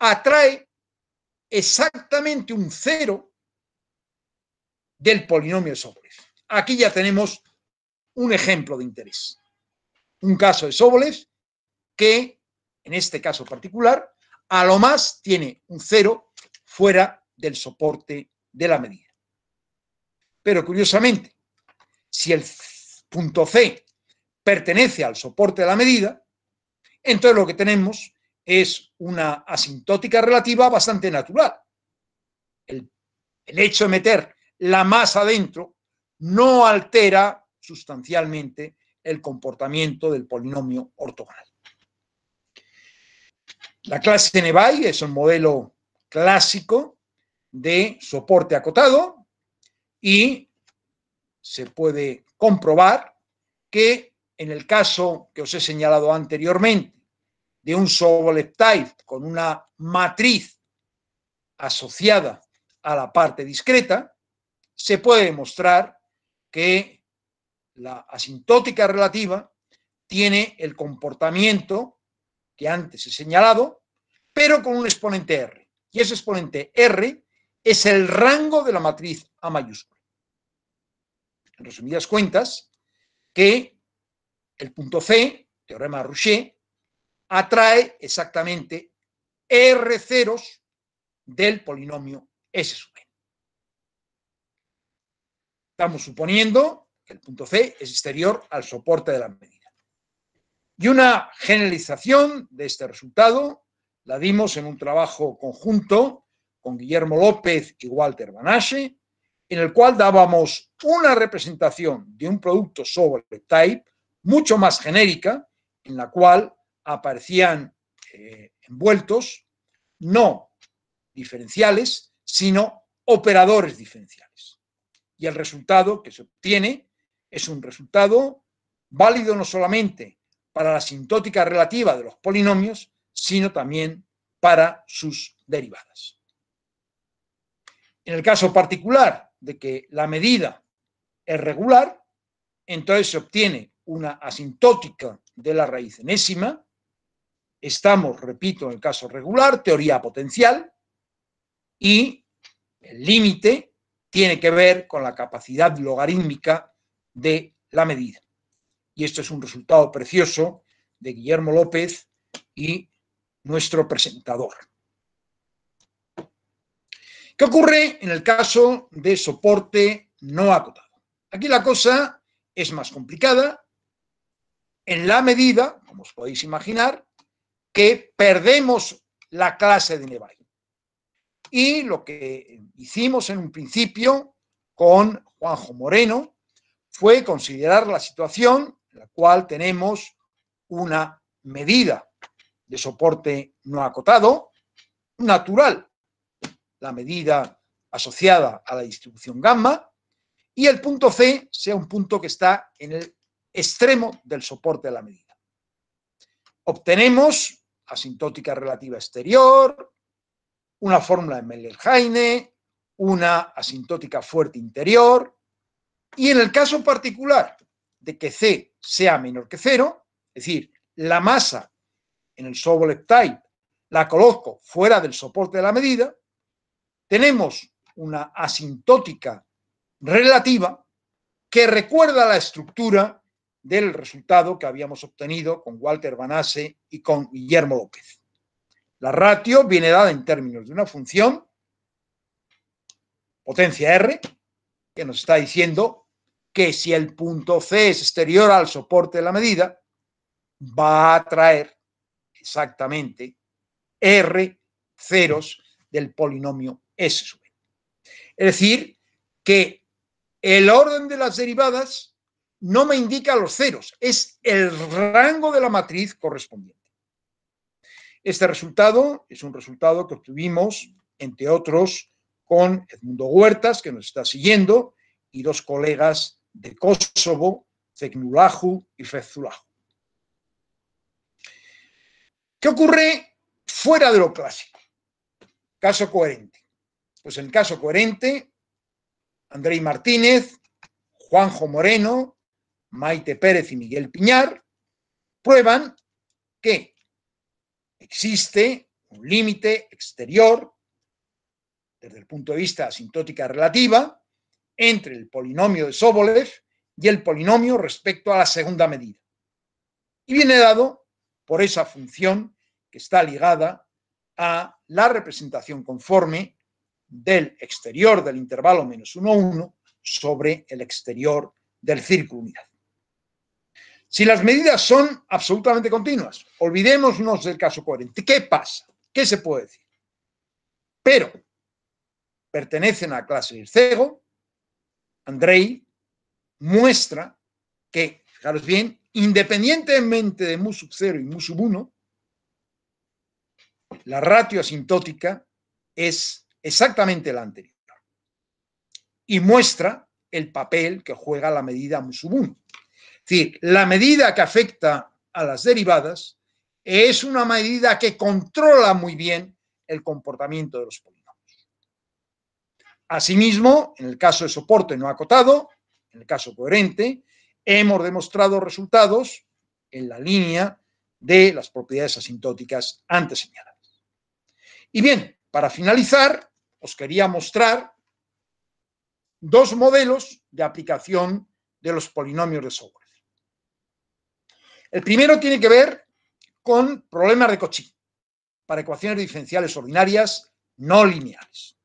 atrae exactamente un cero del polinomio de Sobolev. Aquí ya tenemos un ejemplo de interés. Un caso de Sobolev que, en este caso particular, a lo más tiene un cero fuera del soporte de la medida. Pero curiosamente, si el punto C pertenece al soporte de la medida, entonces lo que tenemos es una asintótica relativa bastante natural. El, hecho de meter la masa dentro no altera sustancialmente el comportamiento del polinomio ortogonal. La clase de Nevai es un modelo clásico de soporte acotado y se puede comprobar que en el caso que os he señalado anteriormente, de un type con una matriz asociada a la parte discreta, se puede demostrar que la asintótica relativa tiene el comportamiento que antes he señalado, pero con un exponente R. Y ese exponente R es el rango de la matriz A mayúscula. En resumidas cuentas, que el punto C, teorema de Rouchet, atrae exactamente R ceros del polinomio S sub n. Estamos suponiendo que el punto C es exterior al soporte de la medida. Y una generalización de este resultado la dimos en un trabajo conjunto con Guillermo López y Walter Banache, en el cual dábamos una representación de un producto sobre type mucho más genérica, en la cual aparecían eh, envueltos, no diferenciales, sino operadores diferenciales. Y el resultado que se obtiene es un resultado válido no solamente para la asintótica relativa de los polinomios, sino también para sus derivadas. En el caso particular de que la medida es regular, entonces se obtiene una asintótica de la raíz enésima estamos, repito, en el caso regular, teoría potencial, y el límite tiene que ver con la capacidad logarítmica de la medida. Y esto es un resultado precioso de Guillermo López y nuestro presentador. ¿Qué ocurre en el caso de soporte no acotado? Aquí la cosa es más complicada en la medida, como os podéis imaginar, que perdemos la clase de Nevai. Y lo que hicimos en un principio con Juanjo Moreno fue considerar la situación en la cual tenemos una medida de soporte no acotado natural, la medida asociada a la distribución gamma, y el punto C sea un punto que está en el extremo del soporte de la medida. Obtenemos asintótica relativa exterior, una fórmula de jaine una asintótica fuerte interior, y en el caso particular de que C sea menor que cero, es decir, la masa en el type, la coloco fuera del soporte de la medida, tenemos una asintótica relativa que recuerda la estructura del resultado que habíamos obtenido con Walter Banasse y con Guillermo López. La ratio viene dada en términos de una función, potencia R, que nos está diciendo que si el punto C es exterior al soporte de la medida, va a traer exactamente R ceros del polinomio S sub Es decir, que el orden de las derivadas no me indica los ceros, es el rango de la matriz correspondiente. Este resultado es un resultado que obtuvimos, entre otros, con Edmundo Huertas, que nos está siguiendo, y dos colegas de Kosovo, Zegnulaju y Fezulaju. ¿Qué ocurre fuera de lo clásico? Caso coherente. Pues en el caso coherente, Andrei Martínez, Juanjo Moreno, Maite Pérez y Miguel Piñar, prueban que existe un límite exterior desde el punto de vista asintótica relativa entre el polinomio de Sobolev y el polinomio respecto a la segunda medida. Y viene dado por esa función que está ligada a la representación conforme del exterior del intervalo menos 1, 1 sobre el exterior del círculo unidad. Si las medidas son absolutamente continuas, olvidémonos del caso coherente. ¿Qué pasa? ¿Qué se puede decir? Pero pertenecen a la clase cego, Andrei muestra que, fijaros bien, independientemente de mu sub 0 y mu sub 1, la ratio asintótica es exactamente la anterior. Y muestra el papel que juega la medida mu sub 1. Es decir, la medida que afecta a las derivadas es una medida que controla muy bien el comportamiento de los polinomios. Asimismo, en el caso de soporte no acotado, en el caso coherente, hemos demostrado resultados en la línea de las propiedades asintóticas antes señaladas. Y bien, para finalizar, os quería mostrar dos modelos de aplicación de los polinomios de soporte. El primero tiene que ver con problemas de Cauchy para ecuaciones diferenciales ordinarias no lineales.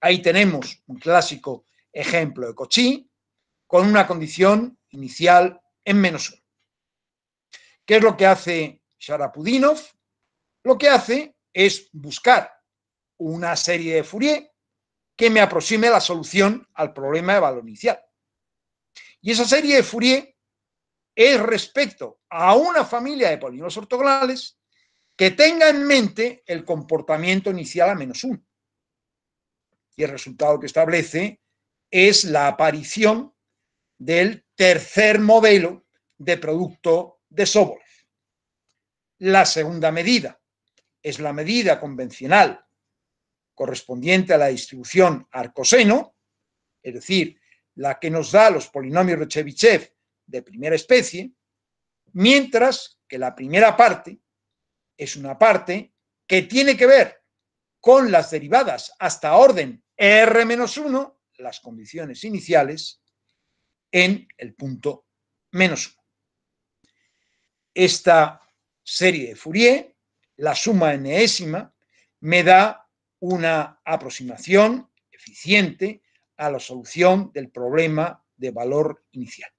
Ahí tenemos un clásico ejemplo de Cauchy con una condición inicial en menos uno. ¿Qué es lo que hace Sharapudinov? Lo que hace es buscar una serie de Fourier que me aproxime la solución al problema de valor inicial. Y esa serie de Fourier es respecto a una familia de polinomios ortogonales que tenga en mente el comportamiento inicial a menos 1. Y el resultado que establece es la aparición del tercer modelo de producto de Sobolev. La segunda medida es la medida convencional correspondiente a la distribución arcoseno, es decir, la que nos da los polinomios de Chebyshev de primera especie, mientras que la primera parte es una parte que tiene que ver con las derivadas hasta orden R-1, las condiciones iniciales, en el punto menos 1. Esta serie de Fourier, la suma enésima, me da una aproximación eficiente a la solución del problema de valor inicial.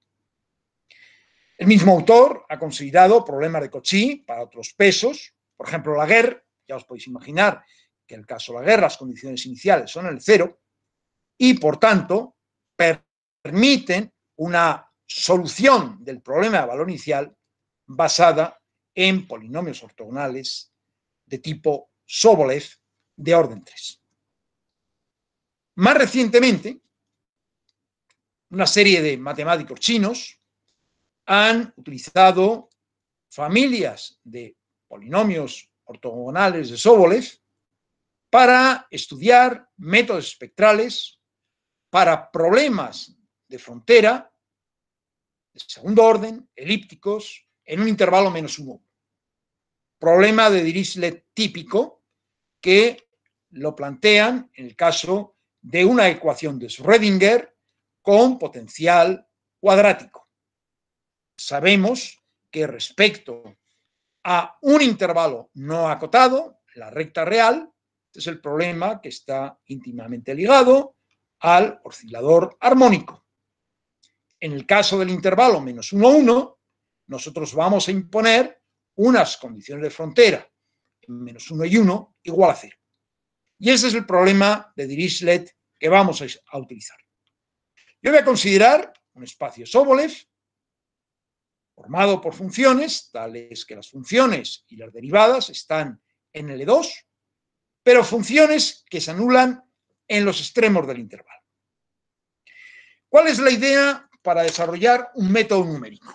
El mismo autor ha considerado problemas de Cochí para otros pesos, por ejemplo, la guerra, ya os podéis imaginar que en el caso de la guerra las condiciones iniciales son el cero, y por tanto permiten una solución del problema de valor inicial basada en polinomios ortogonales de tipo Sobolev de orden 3. Más recientemente, una serie de matemáticos chinos, han utilizado familias de polinomios ortogonales de Sobolev para estudiar métodos espectrales para problemas de frontera de segundo orden, elípticos, en un intervalo menos uno. Problema de Dirichlet típico que lo plantean en el caso de una ecuación de Schrödinger con potencial cuadrático. Sabemos que respecto a un intervalo no acotado, la recta real, este es el problema que está íntimamente ligado al oscilador armónico. En el caso del intervalo menos 1, 1, nosotros vamos a imponer unas condiciones de frontera, menos 1 y 1, igual a 0. Y ese es el problema de Dirichlet que vamos a utilizar. Yo voy a considerar un espacio Sobolev formado por funciones, tales que las funciones y las derivadas están en L2, pero funciones que se anulan en los extremos del intervalo. ¿Cuál es la idea para desarrollar un método numérico?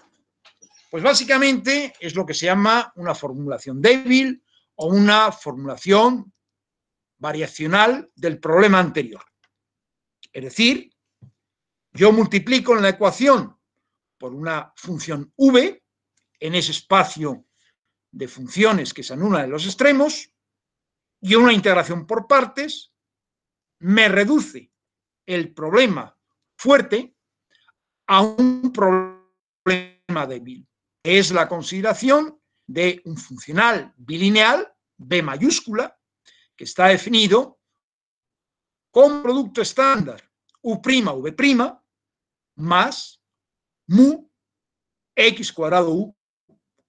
Pues básicamente es lo que se llama una formulación débil o una formulación variacional del problema anterior. Es decir, yo multiplico en la ecuación por una función v en ese espacio de funciones que se anula en los extremos y una integración por partes me reduce el problema fuerte a un problema débil. Es la consideración de un funcional bilineal, B mayúscula, que está definido con producto estándar U', V', más mu x cuadrado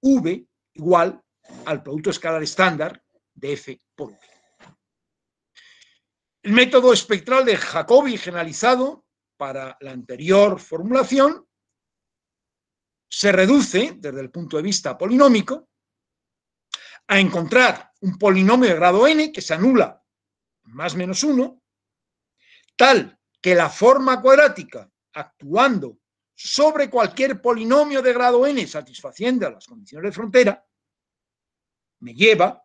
u v igual al producto escalar estándar de f por u El método espectral de Jacobi generalizado para la anterior formulación se reduce, desde el punto de vista polinómico, a encontrar un polinomio de grado n que se anula más menos 1, tal que la forma cuadrática actuando sobre cualquier polinomio de grado n satisfaciendo las condiciones de frontera, me lleva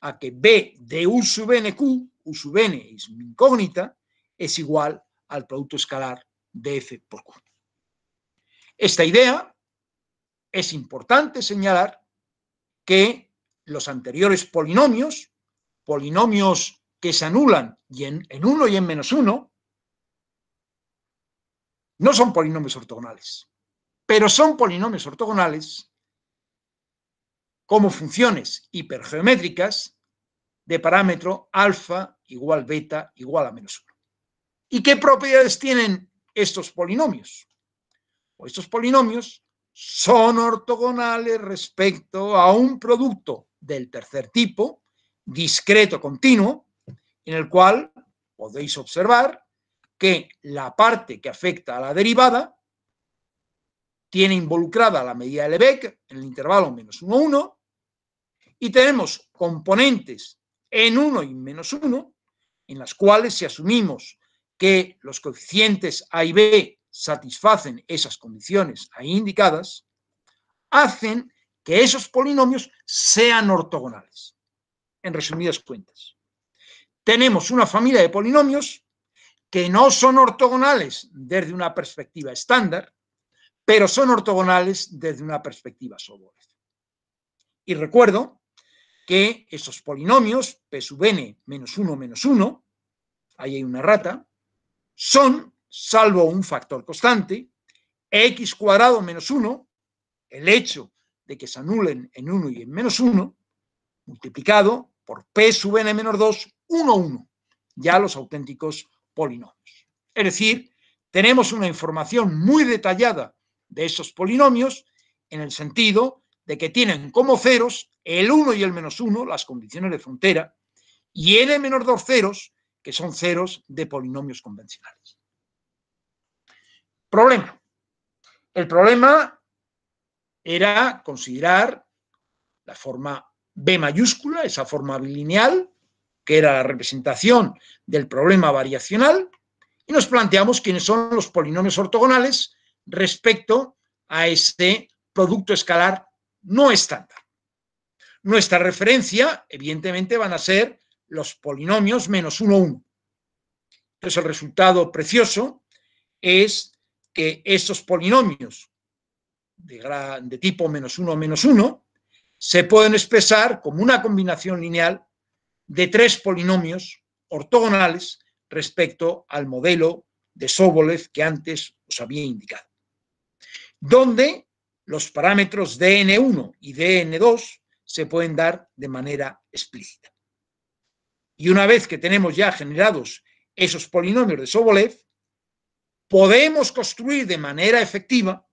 a que b de u sub n q, u sub n es incógnita, es igual al producto escalar de f por q. Esta idea es importante señalar que los anteriores polinomios, polinomios que se anulan y en, en 1 y en menos 1, no son polinomios ortogonales, pero son polinomios ortogonales como funciones hipergeométricas de parámetro alfa igual beta igual a menos 1. ¿Y qué propiedades tienen estos polinomios? Pues estos polinomios son ortogonales respecto a un producto del tercer tipo, discreto continuo, en el cual podéis observar que la parte que afecta a la derivada tiene involucrada la medida de Lebesgue en el intervalo menos 1, 1, y tenemos componentes en 1 y menos 1, en las cuales si asumimos que los coeficientes A y B satisfacen esas condiciones ahí indicadas, hacen que esos polinomios sean ortogonales. En resumidas cuentas, tenemos una familia de polinomios que no son ortogonales desde una perspectiva estándar, pero son ortogonales desde una perspectiva Sobolev. Y recuerdo que esos polinomios, P sub n menos 1 menos 1, ahí hay una rata, son, salvo un factor constante, x cuadrado menos 1, el hecho de que se anulen en 1 y en menos 1, multiplicado por P sub n menos 2, 1, 1, ya los auténticos polinomios. Es decir, tenemos una información muy detallada de esos polinomios en el sentido de que tienen como ceros el 1 y el menos 1, las condiciones de frontera, y n e menos 2 ceros, que son ceros de polinomios convencionales. Problema. El problema era considerar la forma B mayúscula, esa forma bilineal, que era la representación del problema variacional, y nos planteamos quiénes son los polinomios ortogonales respecto a este producto escalar no estándar. Nuestra referencia, evidentemente, van a ser los polinomios menos uno, 1. Entonces, el resultado precioso es que estos polinomios de, de tipo menos 1, menos 1, se pueden expresar como una combinación lineal de tres polinomios ortogonales respecto al modelo de Sobolev que antes os había indicado, donde los parámetros dn1 y dn2 se pueden dar de manera explícita. Y una vez que tenemos ya generados esos polinomios de Sobolev, podemos construir de manera efectiva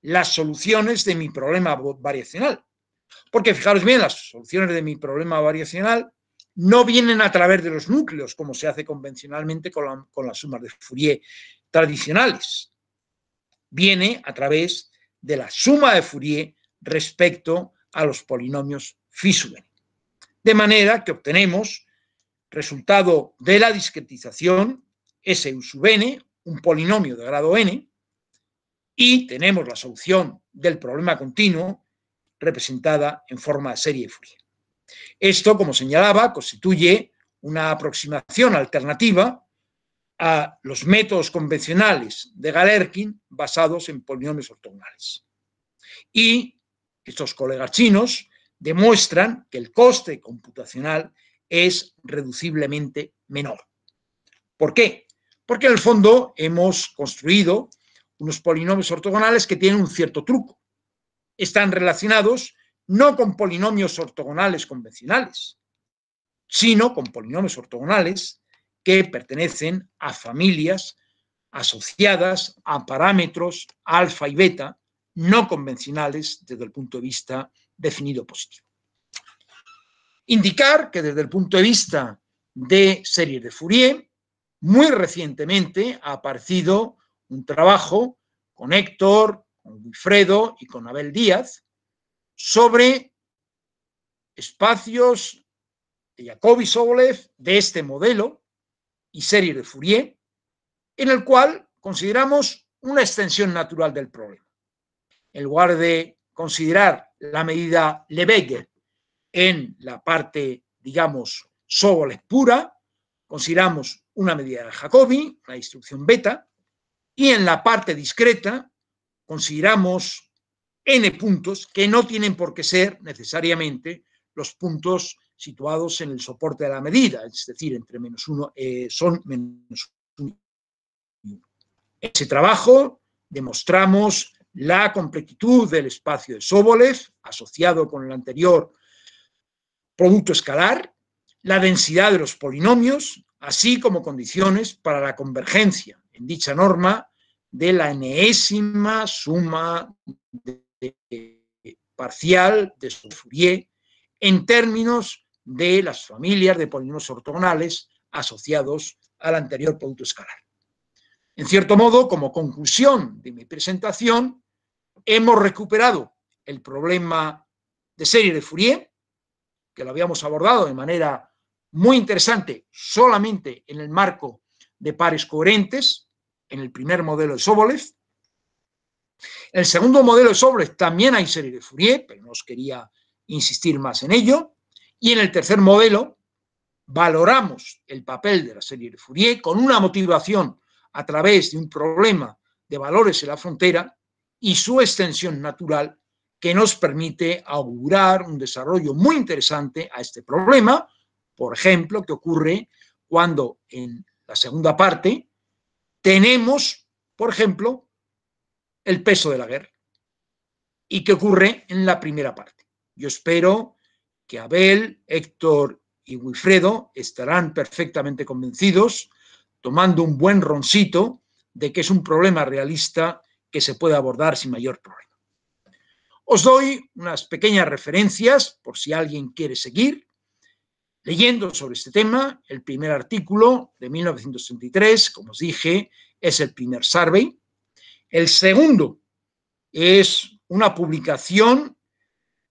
las soluciones de mi problema variacional. Porque fijaros bien, las soluciones de mi problema variacional no vienen a través de los núcleos, como se hace convencionalmente con, las sumas de Fourier tradicionales. Viene a través de la suma de Fourier respecto a los polinomios n. De manera que obtenemos resultado de la discretización S sub n, un polinomio de grado n, y tenemos la solución del problema continuo representada en forma de serie de Fourier. Esto, como señalaba, constituye una aproximación alternativa a los métodos convencionales de Galerkin basados en polinomios ortogonales. Y estos colegas chinos demuestran que el coste computacional es reduciblemente menor. ¿Por qué? Porque en el fondo hemos construido unos polinomios ortogonales que tienen un cierto truco. Están relacionados no con polinomios ortogonales convencionales, sino con polinomios ortogonales que pertenecen a familias asociadas a parámetros alfa y beta no convencionales desde el punto de vista definido positivo. Indicar que desde el punto de vista de series de Fourier, muy recientemente ha aparecido un trabajo con Héctor, con Wilfredo y con Abel Díaz, sobre espacios de Jacobi Sobolev de este modelo y serie de Fourier, en el cual consideramos una extensión natural del problema. En lugar de considerar la medida Lebesgue en la parte, digamos, Sobolev pura, consideramos una medida de Jacobi, la instrucción beta, y en la parte discreta consideramos n puntos que no tienen por qué ser necesariamente los puntos situados en el soporte de la medida, es decir, entre menos uno, eh, son menos uno. En ese trabajo demostramos la completitud del espacio de Sobolev, asociado con el anterior producto escalar, la densidad de los polinomios, así como condiciones para la convergencia en dicha norma de la enésima suma de eh, parcial de Fourier en términos de las familias de polinomios ortogonales asociados al anterior punto escalar. En cierto modo, como conclusión de mi presentación, hemos recuperado el problema de serie de Fourier, que lo habíamos abordado de manera muy interesante solamente en el marco de pares coherentes, en el primer modelo de Sobolev, el segundo modelo de sobre también hay serie de Fourier, pero no os quería insistir más en ello. Y en el tercer modelo valoramos el papel de la serie de Fourier con una motivación a través de un problema de valores en la frontera y su extensión natural que nos permite augurar un desarrollo muy interesante a este problema, por ejemplo, que ocurre cuando en la segunda parte tenemos, por ejemplo, el peso de la guerra. ¿Y que ocurre en la primera parte? Yo espero que Abel, Héctor y Wilfredo estarán perfectamente convencidos, tomando un buen roncito, de que es un problema realista que se puede abordar sin mayor problema. Os doy unas pequeñas referencias por si alguien quiere seguir leyendo sobre este tema. El primer artículo de 1933, como os dije, es el primer survey. El segundo es una publicación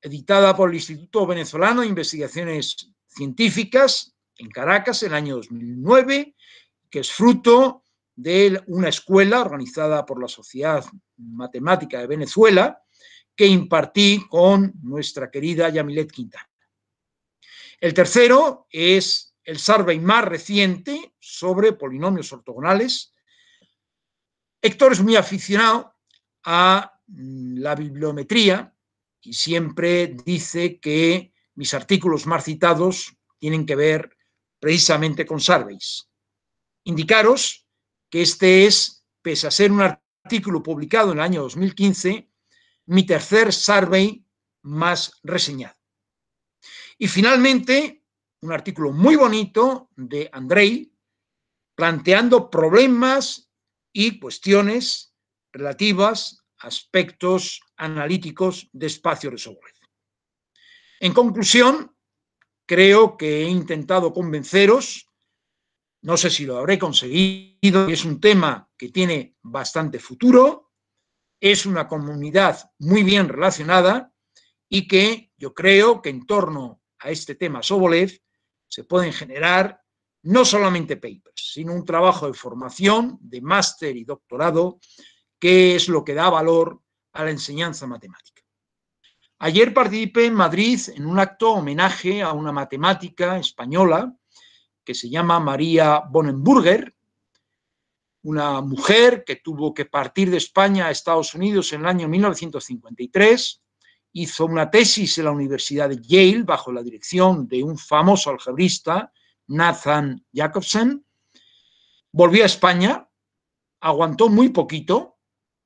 editada por el Instituto Venezolano de Investigaciones Científicas en Caracas en el año 2009, que es fruto de una escuela organizada por la Sociedad Matemática de Venezuela, que impartí con nuestra querida Yamilet Quintana. El tercero es el survey más reciente sobre polinomios ortogonales Héctor es muy aficionado a mm, la bibliometría y siempre dice que mis artículos más citados tienen que ver precisamente con surveys. Indicaros que este es, pese a ser un artículo publicado en el año 2015, mi tercer survey más reseñado. Y finalmente, un artículo muy bonito de Andrei, planteando problemas y cuestiones relativas a aspectos analíticos de espacio de Sobolev. En conclusión, creo que he intentado convenceros, no sé si lo habré conseguido, es un tema que tiene bastante futuro, es una comunidad muy bien relacionada y que yo creo que en torno a este tema Sobolev se pueden generar no solamente papers, sino un trabajo de formación, de máster y doctorado, que es lo que da valor a la enseñanza matemática. Ayer participé en Madrid en un acto homenaje a una matemática española que se llama María Bonenburger, una mujer que tuvo que partir de España a Estados Unidos en el año 1953, hizo una tesis en la Universidad de Yale bajo la dirección de un famoso algebrista, Nathan Jacobsen, volvió a España, aguantó muy poquito,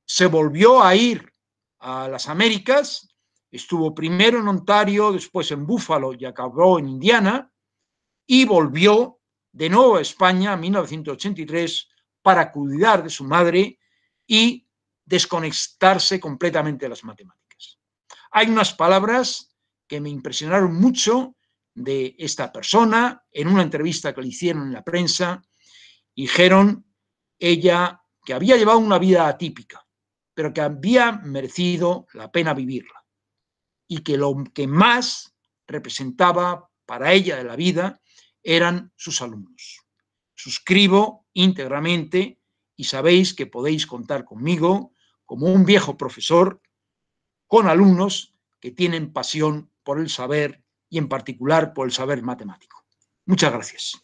se volvió a ir a las Américas, estuvo primero en Ontario, después en Búfalo y acabó en Indiana, y volvió de nuevo a España en 1983 para cuidar de su madre y desconectarse completamente de las matemáticas. Hay unas palabras que me impresionaron mucho de esta persona en una entrevista que le hicieron en la prensa. Dijeron ella que había llevado una vida atípica, pero que había merecido la pena vivirla y que lo que más representaba para ella de la vida eran sus alumnos. Suscribo íntegramente y sabéis que podéis contar conmigo como un viejo profesor con alumnos que tienen pasión por el saber y en particular por el saber matemático. Muchas gracias.